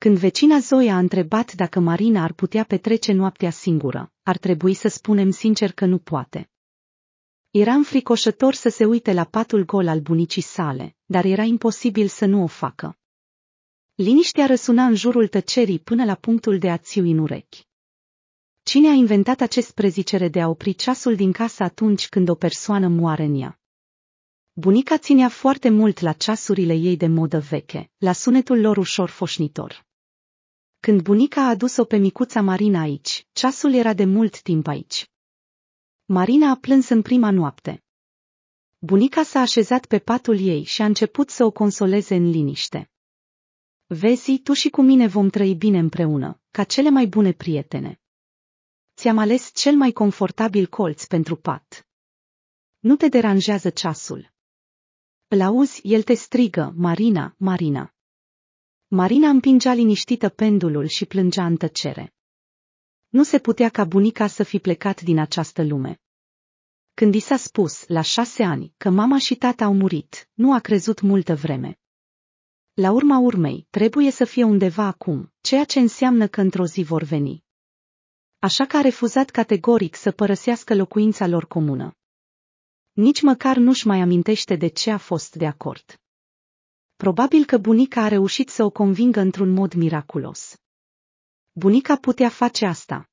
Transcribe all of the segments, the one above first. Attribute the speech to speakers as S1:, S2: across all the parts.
S1: Când vecina Zoia a întrebat dacă Marina ar putea petrece noaptea singură, ar trebui să spunem sincer că nu poate. Era înfricoșător să se uite la patul gol al bunicii sale, dar era imposibil să nu o facă. Liniștea răsuna în jurul tăcerii până la punctul de a în urechi. Cine a inventat acest prezicere de a opri ceasul din casă atunci când o persoană moare în ea? Bunica ținea foarte mult la ceasurile ei de modă veche, la sunetul lor ușor foșnitor. Când bunica a adus-o pe micuța Marina aici, ceasul era de mult timp aici. Marina a plâns în prima noapte. Bunica s-a așezat pe patul ei și a început să o consoleze în liniște. Vezi, tu și cu mine vom trăi bine împreună, ca cele mai bune prietene. Ți-am ales cel mai confortabil colț pentru pat. Nu te deranjează ceasul. Îl auzi, el te strigă, Marina, Marina. Marina împingea liniștită pendulul și plângea în tăcere. Nu se putea ca bunica să fi plecat din această lume. Când i s-a spus, la șase ani, că mama și tata au murit, nu a crezut multă vreme. La urma urmei, trebuie să fie undeva acum, ceea ce înseamnă că într-o zi vor veni. Așa că a refuzat categoric să părăsească locuința lor comună. Nici măcar nu-și mai amintește de ce a fost de acord. Probabil că bunica a reușit să o convingă într-un mod miraculos. Bunica putea face asta.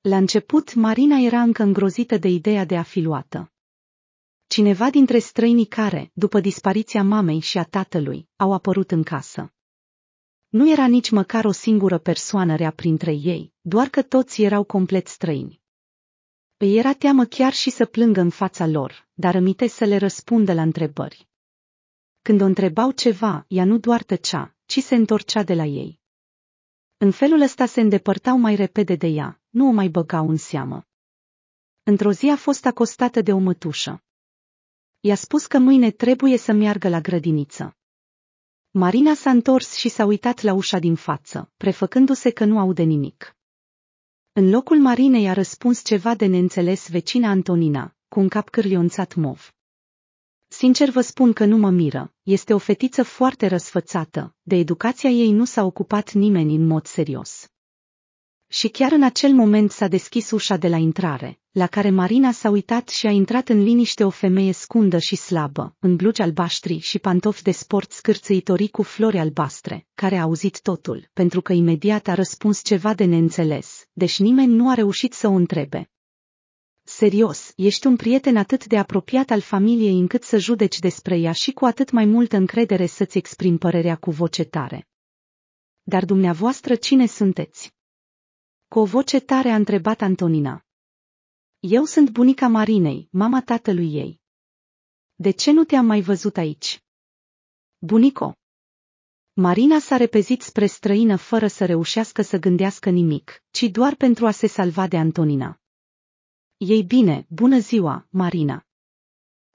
S1: La început, Marina era încă îngrozită de ideea de a fi luată. Cineva dintre străinii care, după dispariția mamei și a tatălui, au apărut în casă. Nu era nici măcar o singură persoană rea printre ei, doar că toți erau complet străini. Îi era teamă chiar și să plângă în fața lor, dar îmite să le răspundă la întrebări. Când o întrebau ceva, ea nu doar tăcea, ci se întorcea de la ei. În felul ăsta se îndepărtau mai repede de ea, nu o mai băgau în seamă. Într-o zi a fost acostată de o mătușă. I-a spus că mâine trebuie să meargă la grădiniță. Marina s-a întors și s-a uitat la ușa din față, prefăcându-se că nu aude nimic. În locul Marinei a răspuns ceva de neînțeles vecina Antonina, cu un cap cârlionțat mov. Sincer vă spun că nu mă miră, este o fetiță foarte răsfățată, de educația ei nu s-a ocupat nimeni în mod serios. Și chiar în acel moment s-a deschis ușa de la intrare, la care Marina s-a uitat și a intrat în liniște o femeie scundă și slabă, în blugi albaștri și pantofi de sport scârțâitorii cu flori albastre, care a auzit totul, pentru că imediat a răspuns ceva de neînțeles, deși nimeni nu a reușit să o întrebe serios, ești un prieten atât de apropiat al familiei încât să judeci despre ea și cu atât mai multă încredere să-ți exprimi părerea cu voce tare. Dar dumneavoastră cine sunteți? Cu o voce tare a întrebat Antonina. Eu sunt bunica Marinei, mama tatălui ei. De ce nu te-am mai văzut aici? Bunico. Marina s-a repezit spre străină fără să reușească să gândească nimic, ci doar pentru a se salva de Antonina. Ei bine, bună ziua, Marina!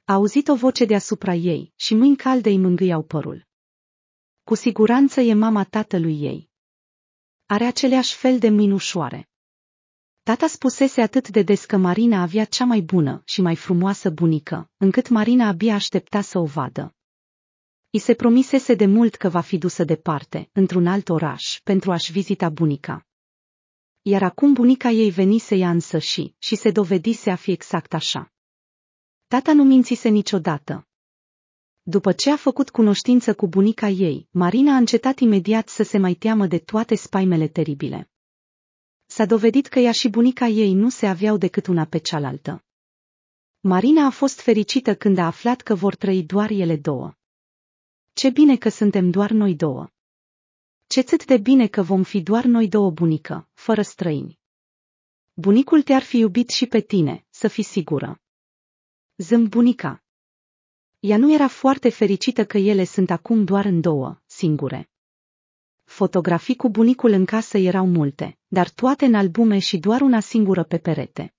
S1: A auzit o voce deasupra ei și mâini calde îi mângâiau părul. Cu siguranță e mama tatălui ei. Are aceleași fel de minușoare. Tata spusese atât de des că Marina avea cea mai bună și mai frumoasă bunică, încât Marina abia aștepta să o vadă. I se promisese de mult că va fi dusă departe, într-un alt oraș, pentru a-și vizita bunica iar acum bunica ei venise ea însăși și se dovedise a fi exact așa. Tata nu mințise niciodată. După ce a făcut cunoștință cu bunica ei, Marina a încetat imediat să se mai teamă de toate spaimele teribile. S-a dovedit că ea și bunica ei nu se aveau decât una pe cealaltă. Marina a fost fericită când a aflat că vor trăi doar ele două. Ce bine că suntem doar noi două. Ce Cețet de bine că vom fi doar noi două bunică, fără străini. Bunicul te-ar fi iubit și pe tine, să fii sigură. Zâmb bunica. Ea nu era foarte fericită că ele sunt acum doar în două, singure. Fotografii cu bunicul în casă erau multe, dar toate în albume și doar una singură pe perete.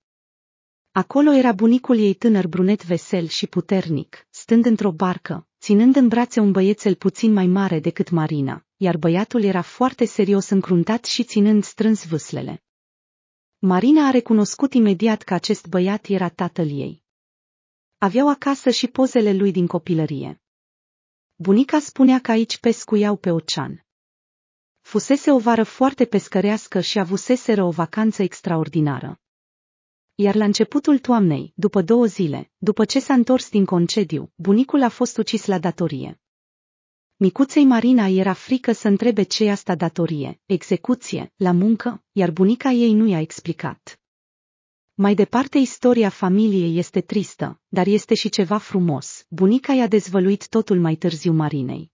S1: Acolo era bunicul ei tânăr brunet vesel și puternic, stând într-o barcă, ținând în brațe un băiețel puțin mai mare decât Marina, iar băiatul era foarte serios încruntat și ținând strâns vâslele. Marina a recunoscut imediat că acest băiat era tatăl ei. Aveau acasă și pozele lui din copilărie. Bunica spunea că aici pescuiau pe ocean. Fusese o vară foarte pescărească și avuseseră o vacanță extraordinară. Iar la începutul toamnei, după două zile, după ce s-a întors din concediu, bunicul a fost ucis la datorie. Micuței Marina era frică să întrebe ce asta datorie, execuție, la muncă, iar bunica ei nu i-a explicat. Mai departe, istoria familiei este tristă, dar este și ceva frumos. Bunica i-a dezvăluit totul mai târziu Marinei.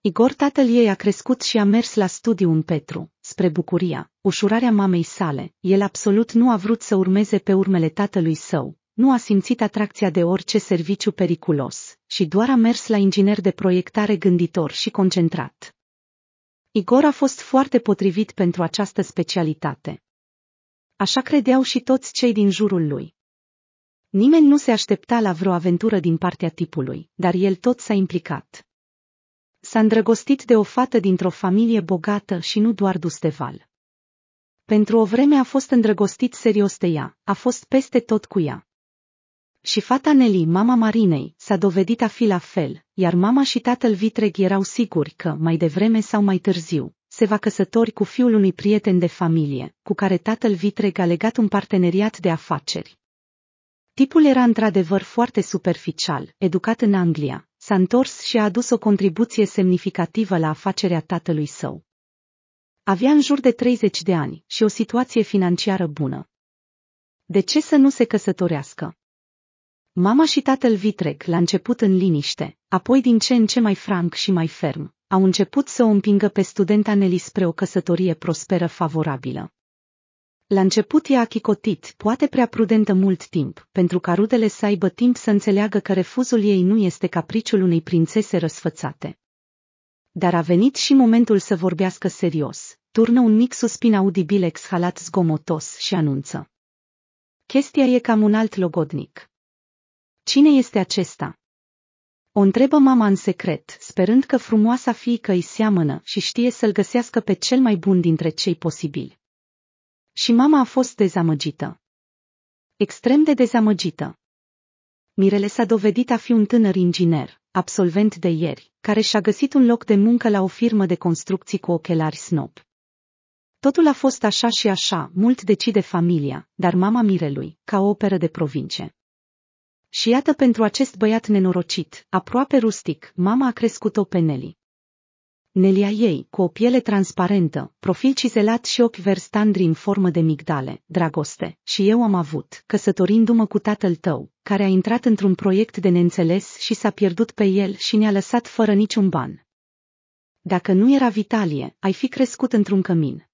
S1: Igor tatăl ei a crescut și a mers la studiu în Petru, spre bucuria, ușurarea mamei sale, el absolut nu a vrut să urmeze pe urmele tatălui său, nu a simțit atracția de orice serviciu periculos și doar a mers la inginer de proiectare gânditor și concentrat. Igor a fost foarte potrivit pentru această specialitate. Așa credeau și toți cei din jurul lui. Nimeni nu se aștepta la vreo aventură din partea tipului, dar el tot s-a implicat. S-a îndrăgostit de o fată dintr-o familie bogată și nu doar dusteval. Pentru o vreme a fost îndrăgostit serios de ea, a fost peste tot cu ea. Și fata Nelly, mama Marinei, s-a dovedit a fi la fel, iar mama și tatăl Vitreg erau siguri că, mai devreme sau mai târziu, se va căsători cu fiul unui prieten de familie, cu care tatăl Vitreg a legat un parteneriat de afaceri. Tipul era într-adevăr foarte superficial, educat în Anglia, s-a întors și a adus o contribuție semnificativă la afacerea tatălui său. Avea în jur de 30 de ani și o situație financiară bună. De ce să nu se căsătorească? Mama și tatăl vitrec, la început în liniște, apoi din ce în ce mai franc și mai ferm, au început să o împingă pe studenta Nelly spre o căsătorie prosperă favorabilă. La început i-a chicotit, poate prea prudentă mult timp, pentru ca rudele să aibă timp să înțeleagă că refuzul ei nu este capriciul unei prințese răsfățate. Dar a venit și momentul să vorbească serios, turnă un mic suspin audibil exhalat zgomotos și anunță. Chestia e cam un alt logodnic. Cine este acesta? O întrebă mama în secret, sperând că frumoasa fiică îi seamănă și știe să-l găsească pe cel mai bun dintre cei posibili. Și mama a fost dezamăgită. Extrem de dezamăgită. Mirele s-a dovedit a fi un tânăr inginer, absolvent de ieri, care și-a găsit un loc de muncă la o firmă de construcții cu ochelari snob. Totul a fost așa și așa, mult decide familia, dar mama Mirelui, ca o operă de provincie. Și iată pentru acest băiat nenorocit, aproape rustic, mama a crescut-o pe Nelly. Nelia ei, cu o piele transparentă, profil cizelat și ochi verstandri în formă de migdale, dragoste, și eu am avut, căsătorindu-mă cu tatăl tău, care a intrat într-un proiect de neînțeles și s-a pierdut pe el și ne-a lăsat fără niciun ban. Dacă nu era Vitalie, ai fi crescut într-un cămin.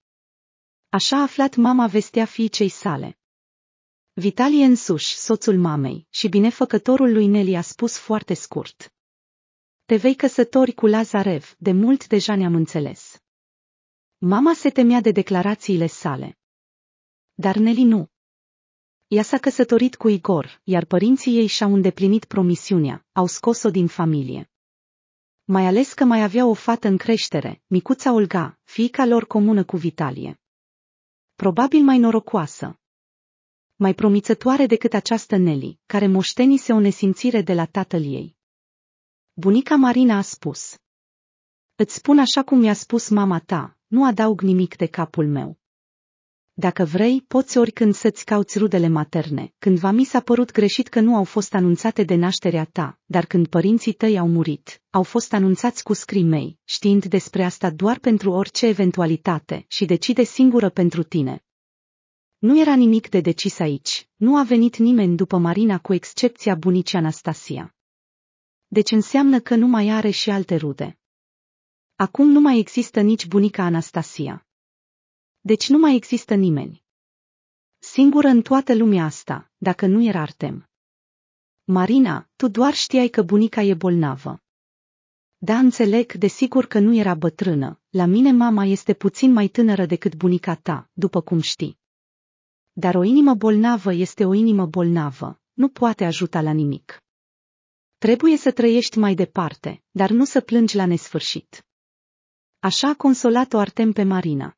S1: Așa a aflat mama vestea fiicei sale, Vitalie însuși, soțul mamei, și binefăcătorul lui Neli a spus foarte scurt. Te vei căsători cu Lazarev, de mult deja ne-am înțeles. Mama se temea de declarațiile sale. Dar Neli nu. Ea s-a căsătorit cu Igor, iar părinții ei și-au îndeplinit promisiunea, au scos-o din familie. Mai ales că mai avea o fată în creștere, micuța Olga, fiica lor comună cu Vitalie. Probabil mai norocoasă, mai promițătoare decât această Nelly, care moștenise o nesimțire de la tatăl ei. Bunica Marina a spus. Îți spun așa cum mi-a spus mama ta, nu adaug nimic de capul meu. Dacă vrei, poți oricând să-ți cauți rudele materne. Cândva mi s-a părut greșit că nu au fost anunțate de nașterea ta, dar când părinții tăi au murit, au fost anunțați cu scrimei, știind despre asta doar pentru orice eventualitate și decide singură pentru tine. Nu era nimic de decis aici, nu a venit nimeni după Marina cu excepția bunicii Anastasia. Deci înseamnă că nu mai are și alte rude. Acum nu mai există nici bunica Anastasia. Deci nu mai există nimeni. Singură în toată lumea asta, dacă nu era Artem. Marina, tu doar știai că bunica e bolnavă. Da, înțeleg, desigur că nu era bătrână, la mine mama este puțin mai tânără decât bunica ta, după cum știi. Dar o inimă bolnavă este o inimă bolnavă, nu poate ajuta la nimic. Trebuie să trăiești mai departe, dar nu să plângi la nesfârșit. Așa a consolat-o Artem pe Marina.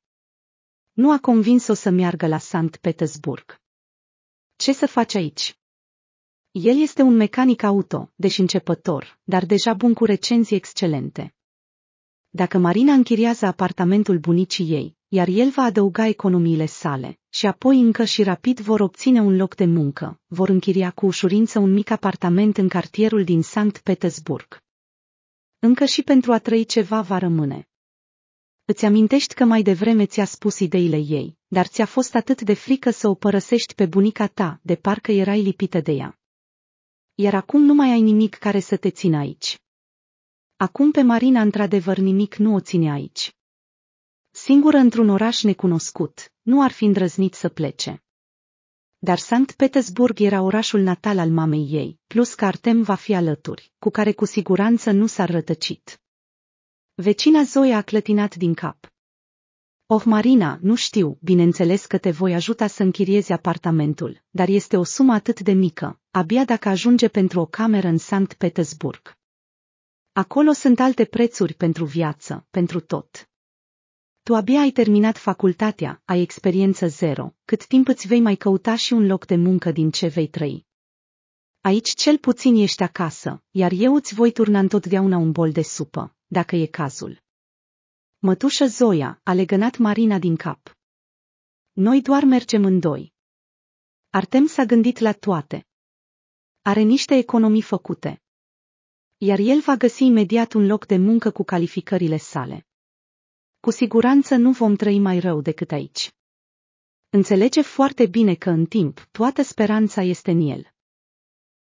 S1: Nu a convins-o să meargă la Sankt Petersburg. Ce să faci aici? El este un mecanic auto, deși începător, dar deja bun cu recenzii excelente. Dacă Marina închiriază apartamentul bunicii ei, iar el va adăuga economiile sale, și apoi încă și rapid vor obține un loc de muncă, vor închiria cu ușurință un mic apartament în cartierul din Sankt Petersburg. Încă și pentru a trăi ceva va rămâne. Îți amintești că mai devreme ți-a spus ideile ei, dar ți-a fost atât de frică să o părăsești pe bunica ta, de parcă erai lipită de ea. Iar acum nu mai ai nimic care să te țină aici. Acum pe Marina într-adevăr nimic nu o ține aici. Singură într-un oraș necunoscut, nu ar fi îndrăznit să plece. Dar Sankt Petersburg era orașul natal al mamei ei, plus că Artem va fi alături, cu care cu siguranță nu s-ar rătăcit. Vecina Zoe a clătinat din cap. Oh, Marina, nu știu, bineînțeles că te voi ajuta să închiriezi apartamentul, dar este o sumă atât de mică, abia dacă ajunge pentru o cameră în Sankt Petersburg. Acolo sunt alte prețuri pentru viață, pentru tot. Tu abia ai terminat facultatea, ai experiență zero, cât timp îți vei mai căuta și un loc de muncă din ce vei trăi. Aici cel puțin ești acasă, iar eu îți voi turna întotdeauna un bol de supă, dacă e cazul. Mătușă Zoia a legănat Marina din cap. Noi doar mergem în doi. Artem s-a gândit la toate. Are niște economii făcute. Iar el va găsi imediat un loc de muncă cu calificările sale cu siguranță nu vom trăi mai rău decât aici. Înțelege foarte bine că în timp toată speranța este în el.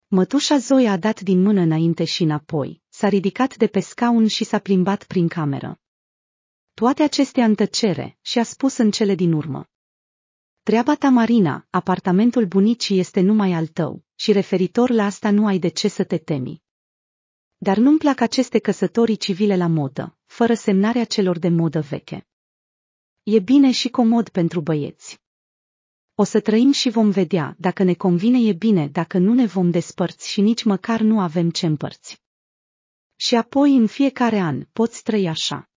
S1: Mătușa Zoe a dat din mână înainte și înapoi, s-a ridicat de pe scaun și s-a plimbat prin cameră. Toate acestea în tăcere și a spus în cele din urmă. Treaba ta, Marina, apartamentul bunicii este numai al tău și referitor la asta nu ai de ce să te temi. Dar nu-mi plac aceste căsătorii civile la modă, fără semnarea celor de modă veche. E bine și comod pentru băieți. O să trăim și vom vedea, dacă ne convine e bine, dacă nu ne vom despărți și nici măcar nu avem ce împărți. Și apoi în fiecare an poți trăi așa.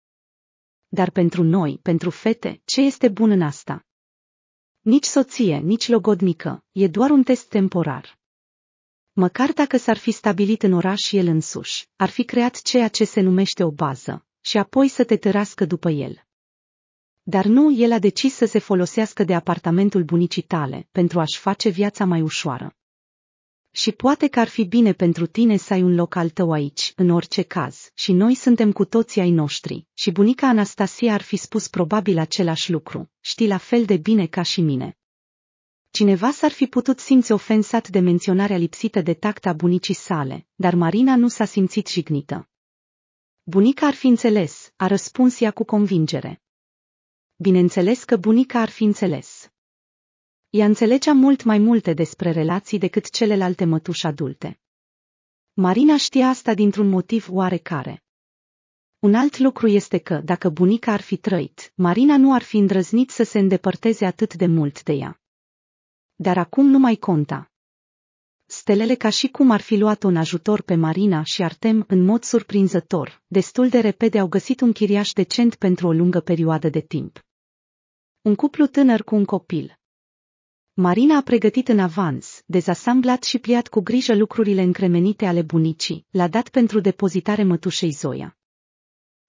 S1: Dar pentru noi, pentru fete, ce este bun în asta? Nici soție, nici logodnică, e doar un test temporar. Măcar dacă s-ar fi stabilit în oraș el însuși, ar fi creat ceea ce se numește o bază, și apoi să te tărască după el. Dar nu el a decis să se folosească de apartamentul bunicii tale pentru a-și face viața mai ușoară. Și poate că ar fi bine pentru tine să ai un loc al tău aici, în orice caz, și noi suntem cu toții ai noștri, și bunica Anastasia ar fi spus probabil același lucru, știi la fel de bine ca și mine. Cineva s-ar fi putut simți ofensat de menționarea lipsită de tact a bunicii sale, dar Marina nu s-a simțit jignită. Bunica ar fi înțeles, a răspuns ea cu convingere. Bineînțeles că bunica ar fi înțeles. Ea înțelegea mult mai multe despre relații decât celelalte mătuși adulte. Marina știa asta dintr-un motiv oarecare. Un alt lucru este că, dacă bunica ar fi trăit, Marina nu ar fi îndrăznit să se îndepărteze atât de mult de ea. Dar acum nu mai conta stelele ca și cum ar fi luat un ajutor pe Marina și Artem în mod surprinzător, destul de repede au găsit un chiriaș decent pentru o lungă perioadă de timp. Un cuplu tânăr cu un copil. Marina a pregătit în avans, dezasamblat și pliat cu grijă lucrurile încremenite ale bunicii, l-a dat pentru depozitare mătușei Zoia.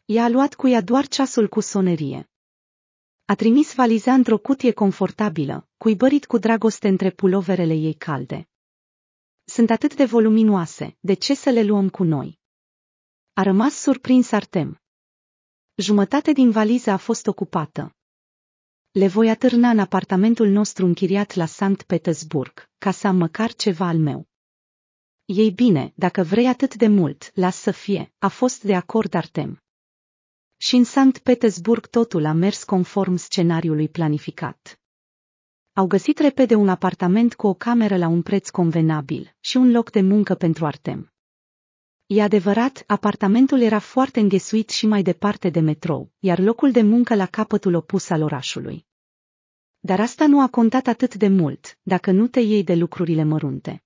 S1: Ea a luat cu ea doar ceasul cu sonerie. A trimis valiza într-o cutie confortabilă, cuibărit cu dragoste între puloverele ei calde. Sunt atât de voluminoase, de ce să le luăm cu noi? A rămas surprins Artem. Jumătate din valiză a fost ocupată. Le voi atârna în apartamentul nostru închiriat la Sankt Petersburg, ca să am măcar ceva al meu. Ei bine, dacă vrei atât de mult, las să fie, a fost de acord Artem. Și în Sankt Petersburg totul a mers conform scenariului planificat. Au găsit repede un apartament cu o cameră la un preț convenabil și un loc de muncă pentru Artem. E adevărat, apartamentul era foarte înghesuit și mai departe de metrou, iar locul de muncă la capătul opus al orașului. Dar asta nu a contat atât de mult, dacă nu te iei de lucrurile mărunte.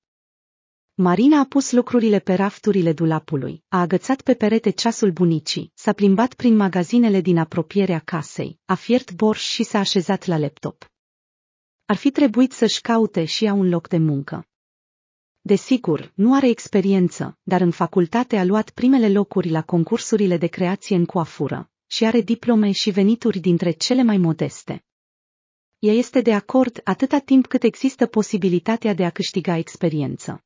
S1: Marina a pus lucrurile pe rafturile dulapului, a agățat pe perete ceasul bunicii, s-a plimbat prin magazinele din apropierea casei, a fiert borș și s-a așezat la laptop ar fi trebuit să-și caute și ea un loc de muncă. Desigur, nu are experiență, dar în facultate a luat primele locuri la concursurile de creație în coafură și are diplome și venituri dintre cele mai modeste. Ea este de acord atâta timp cât există posibilitatea de a câștiga experiență.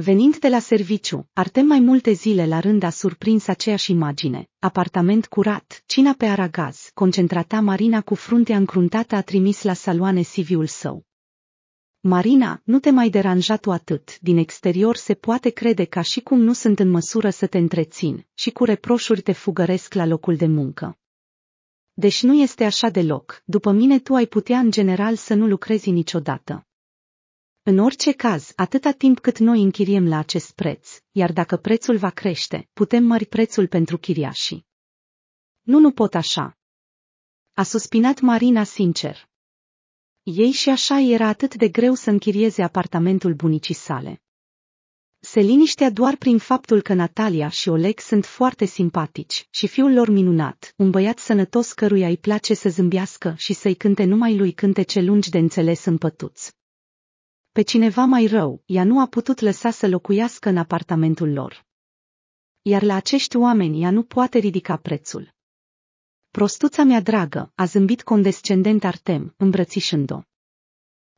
S1: Venind de la serviciu, Artem mai multe zile la rând a surprins aceeași imagine. Apartament curat, cina pe aragaz, concentrata Marina cu fruntea încruntată a trimis la saloane CV-ul său. Marina, nu te mai deranja tu atât, din exterior se poate crede ca și cum nu sunt în măsură să te întrețin și cu reproșuri te fugăresc la locul de muncă. Deci nu este așa deloc, după mine tu ai putea în general să nu lucrezi niciodată. În orice caz, atâta timp cât noi închiriem la acest preț, iar dacă prețul va crește, putem mări prețul pentru chiriașii. Nu, nu pot așa. A suspinat Marina sincer. Ei și așa era atât de greu să închirieze apartamentul bunicii sale. Se liniștea doar prin faptul că Natalia și Oleg sunt foarte simpatici și fiul lor minunat, un băiat sănătos căruia îi place să zâmbească și să-i cânte numai lui cântece lungi de înțeles în pe cineva mai rău, ea nu a putut lăsa să locuiască în apartamentul lor. Iar la acești oameni ea nu poate ridica prețul. Prostuța mea dragă, a zâmbit condescendent Artem, îmbrățișând-o.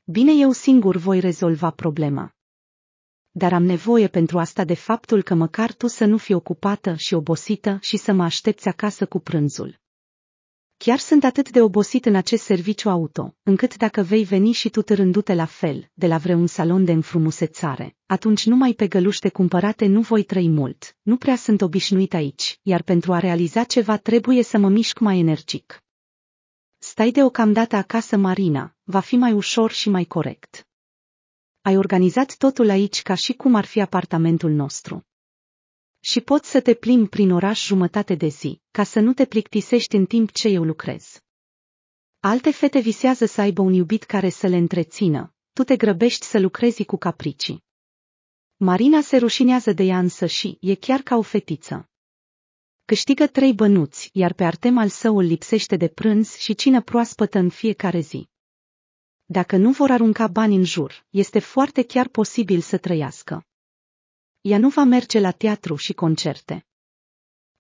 S1: Bine eu singur voi rezolva problema. Dar am nevoie pentru asta de faptul că măcar tu să nu fii ocupată și obosită și să mă aștepți acasă cu prânzul. Chiar sunt atât de obosit în acest serviciu auto, încât dacă vei veni și tu târându-te la fel, de la vreun salon de înfrumusețare, atunci numai pe găluște cumpărate nu voi trăi mult, nu prea sunt obișnuit aici, iar pentru a realiza ceva trebuie să mă mișc mai energic. Stai deocamdată acasă, Marina, va fi mai ușor și mai corect. Ai organizat totul aici ca și cum ar fi apartamentul nostru și poți să te plimbi prin oraș jumătate de zi, ca să nu te plictisești în timp ce eu lucrez. Alte fete visează să aibă un iubit care să le întrețină, tu te grăbești să lucrezi cu capricii. Marina se rușinează de ea însă și e chiar ca o fetiță. Câștigă trei bănuți, iar pe Artem al său îl lipsește de prânz și cină proaspătă în fiecare zi. Dacă nu vor arunca bani în jur, este foarte chiar posibil să trăiască ea nu va merge la teatru și concerte.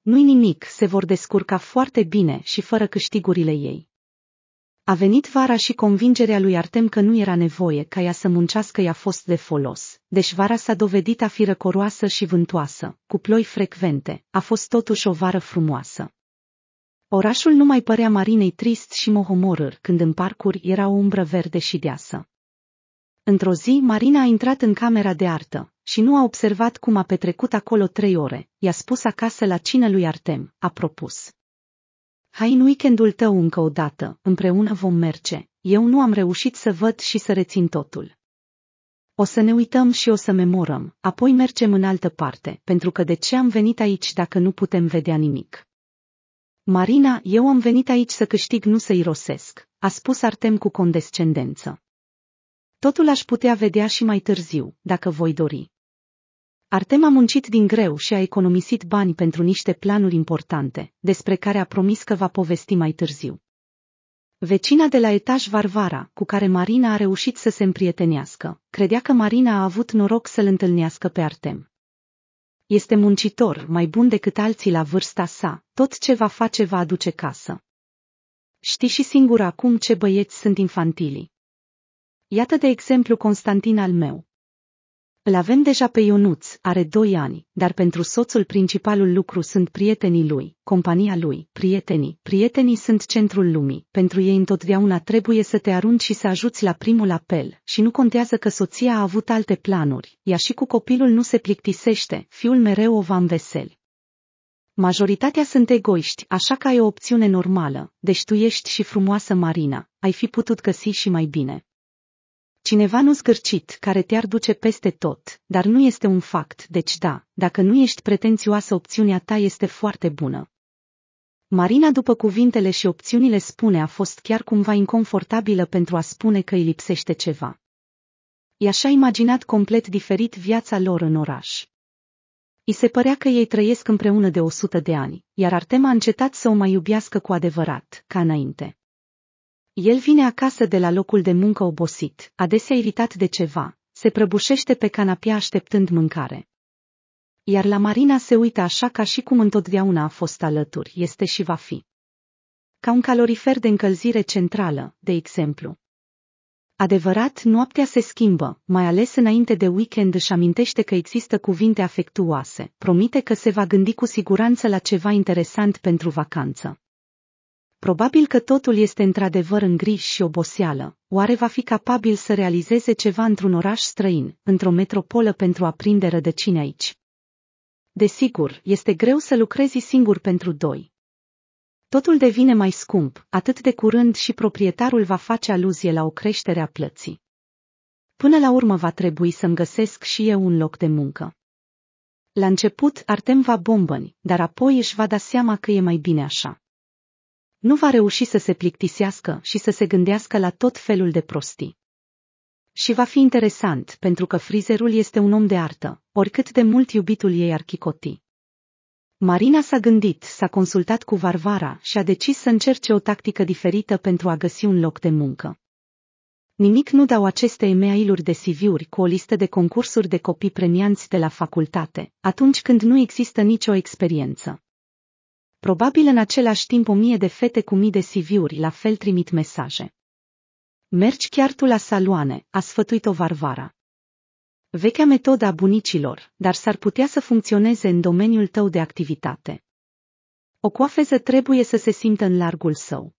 S1: Nu-i nimic, se vor descurca foarte bine și fără câștigurile ei. A venit vara și convingerea lui Artem că nu era nevoie ca ea să muncească i-a fost de folos, deci vara s-a dovedit a fi răcoroasă și vântoasă, cu ploi frecvente, a fost totuși o vară frumoasă. Orașul nu mai părea Marinei trist și mohomorâr când în parcuri era o umbră verde și deasă. Într-o zi, Marina a intrat în camera de artă, și nu a observat cum a petrecut acolo trei ore, i-a spus acasă la cină lui Artem, a propus. Hai în weekendul tău încă o dată, împreună vom merge, eu nu am reușit să văd și să rețin totul. O să ne uităm și o să memorăm, apoi mergem în altă parte, pentru că de ce am venit aici dacă nu putem vedea nimic? Marina, eu am venit aici să câștig, nu să irosesc, a spus Artem cu condescendență. Totul aș putea vedea și mai târziu, dacă voi dori. Artem a muncit din greu și a economisit bani pentru niște planuri importante, despre care a promis că va povesti mai târziu. Vecina de la etaj Varvara, cu care Marina a reușit să se împrietenească, credea că Marina a avut noroc să-l întâlnească pe Artem. Este muncitor, mai bun decât alții la vârsta sa, tot ce va face va aduce casă. Știi și singur acum ce băieți sunt infantili. Iată de exemplu Constantin al meu, îl avem deja pe Ionuț, are doi ani, dar pentru soțul principalul lucru sunt prietenii lui, compania lui, prietenii. Prietenii sunt centrul lumii, pentru ei întotdeauna trebuie să te arunci și să ajuți la primul apel, și nu contează că soția a avut alte planuri, ea și cu copilul nu se plictisește, fiul mereu o va înveseli. Majoritatea sunt egoiști, așa că ai o opțiune normală, deci tu ești și frumoasă Marina, ai fi putut găsi și mai bine. Cineva nu scârcit care te-ar duce peste tot, dar nu este un fact, deci da, dacă nu ești pretențioasă opțiunea ta este foarte bună. Marina după cuvintele și opțiunile spune a fost chiar cumva inconfortabilă pentru a spune că îi lipsește ceva. i așa imaginat complet diferit viața lor în oraș. I se părea că ei trăiesc împreună de 100 de ani, iar Artema a încetat să o mai iubească cu adevărat, ca înainte. El vine acasă de la locul de muncă obosit, adesea iritat de ceva, se prăbușește pe canapea așteptând mâncare. Iar la Marina se uită așa ca și cum întotdeauna a fost alături, este și va fi. Ca un calorifer de încălzire centrală, de exemplu. Adevărat, noaptea se schimbă, mai ales înainte de weekend își amintește că există cuvinte afectuoase, promite că se va gândi cu siguranță la ceva interesant pentru vacanță. Probabil că totul este într-adevăr în griji și oboseală. Oare va fi capabil să realizeze ceva într-un oraș străin, într-o metropolă pentru a prinde rădăcini aici? Desigur, este greu să lucrezi singur pentru doi. Totul devine mai scump, atât de curând și proprietarul va face aluzie la o creștere a plății. Până la urmă va trebui să-mi găsesc și eu un loc de muncă. La început Artem va bombăni, dar apoi își va da seama că e mai bine așa nu va reuși să se plictisească și să se gândească la tot felul de prostii. Și va fi interesant, pentru că frizerul este un om de artă, oricât de mult iubitul ei ar chicoti. Marina s-a gândit, s-a consultat cu Varvara și a decis să încerce o tactică diferită pentru a găsi un loc de muncă. Nimic nu dau aceste email-uri de CV-uri cu o listă de concursuri de copii premianți de la facultate, atunci când nu există nicio experiență. Probabil în același timp o mie de fete cu mii de CV-uri la fel trimit mesaje. Mergi chiar tu la saloane, a sfătuit-o Varvara. Vechea metodă a bunicilor, dar s-ar putea să funcționeze în domeniul tău de activitate. O coafeză trebuie să se simtă în largul său.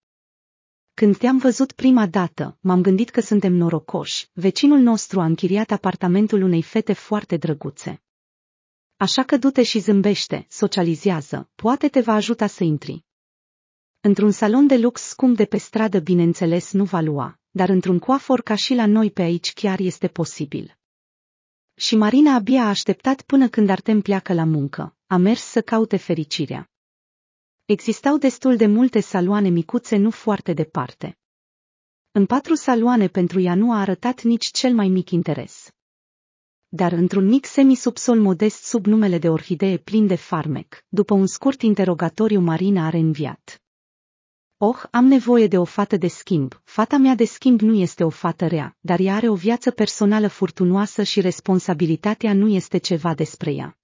S1: Când te-am văzut prima dată, m-am gândit că suntem norocoși. Vecinul nostru a închiriat apartamentul unei fete foarte drăguțe. Așa că du-te și zâmbește, socializează, poate te va ajuta să intri. Într-un salon de lux scump de pe stradă, bineînțeles, nu va lua, dar într-un coafor ca și la noi pe aici chiar este posibil. Și Marina abia a așteptat până când Artem pleacă la muncă, a mers să caute fericirea. Existau destul de multe saloane micuțe nu foarte departe. În patru saloane pentru ea nu a arătat nici cel mai mic interes dar într-un mic semisubsol modest sub numele de orhidee plin de farmec. După un scurt interogatoriu, Marina a reînviat. Oh, am nevoie de o fată de schimb. Fata mea de schimb nu este o fată rea, dar ea are o viață personală furtunoasă și responsabilitatea nu este ceva despre ea.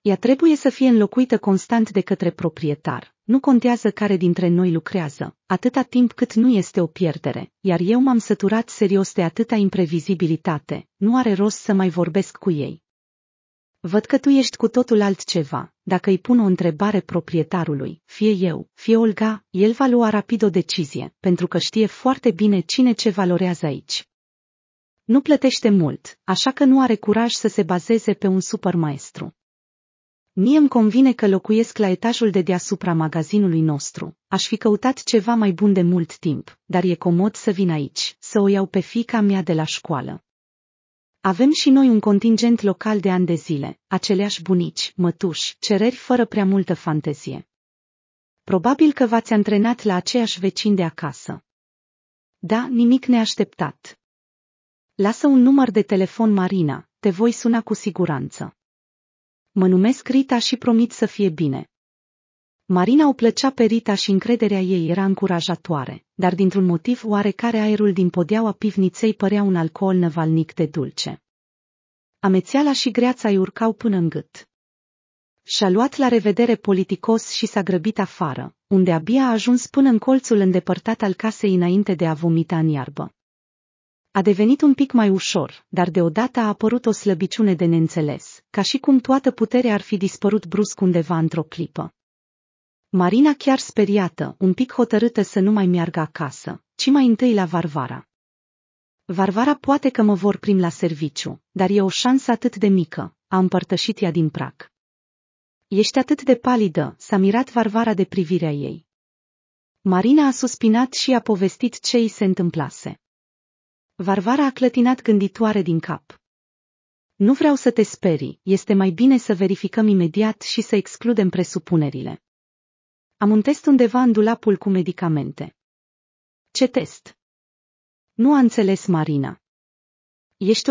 S1: Ea trebuie să fie înlocuită constant de către proprietar. Nu contează care dintre noi lucrează, atâta timp cât nu este o pierdere, iar eu m-am săturat serios de atâta imprevizibilitate, nu are rost să mai vorbesc cu ei. Văd că tu ești cu totul altceva, dacă îi pun o întrebare proprietarului, fie eu, fie Olga, el va lua rapid o decizie, pentru că știe foarte bine cine ce valorează aici. Nu plătește mult, așa că nu are curaj să se bazeze pe un supermaestru. Mie îmi convine că locuiesc la etajul de deasupra magazinului nostru. Aș fi căutat ceva mai bun de mult timp, dar e comod să vin aici, să o iau pe fica mea de la școală. Avem și noi un contingent local de ani de zile, aceleași bunici, mătuși, cereri fără prea multă fantezie. Probabil că v-ați antrenat la aceeași vecin de acasă. Da, nimic neașteptat. Lasă un număr de telefon Marina, te voi suna cu siguranță. Mă numesc Rita și promit să fie bine. Marina o plăcea pe Rita și încrederea ei era încurajatoare, dar dintr-un motiv oarecare aerul din podeaua pivniței părea un alcool năvalnic de dulce. Amețeala și greața îi urcau până în gât. Și-a luat la revedere politicos și s-a grăbit afară, unde abia a ajuns până în colțul îndepărtat al casei înainte de a vomita în iarbă. A devenit un pic mai ușor, dar deodată a apărut o slăbiciune de neînțeles, ca și cum toată puterea ar fi dispărut brusc undeva într-o clipă. Marina chiar speriată, un pic hotărâtă să nu mai meargă acasă, ci mai întâi la Varvara. Varvara poate că mă vor prim la serviciu, dar e o șansă atât de mică, a împărtășit ea din prac. Ești atât de palidă, s-a mirat Varvara de privirea ei. Marina a suspinat și a povestit ce i se întâmplase. Varvara a clătinat gânditoare din cap. Nu vreau să te sperii, este mai bine să verificăm imediat și să excludem presupunerile. Am un test undeva în dulapul cu medicamente. Ce test? Nu a înțeles Marina. Ești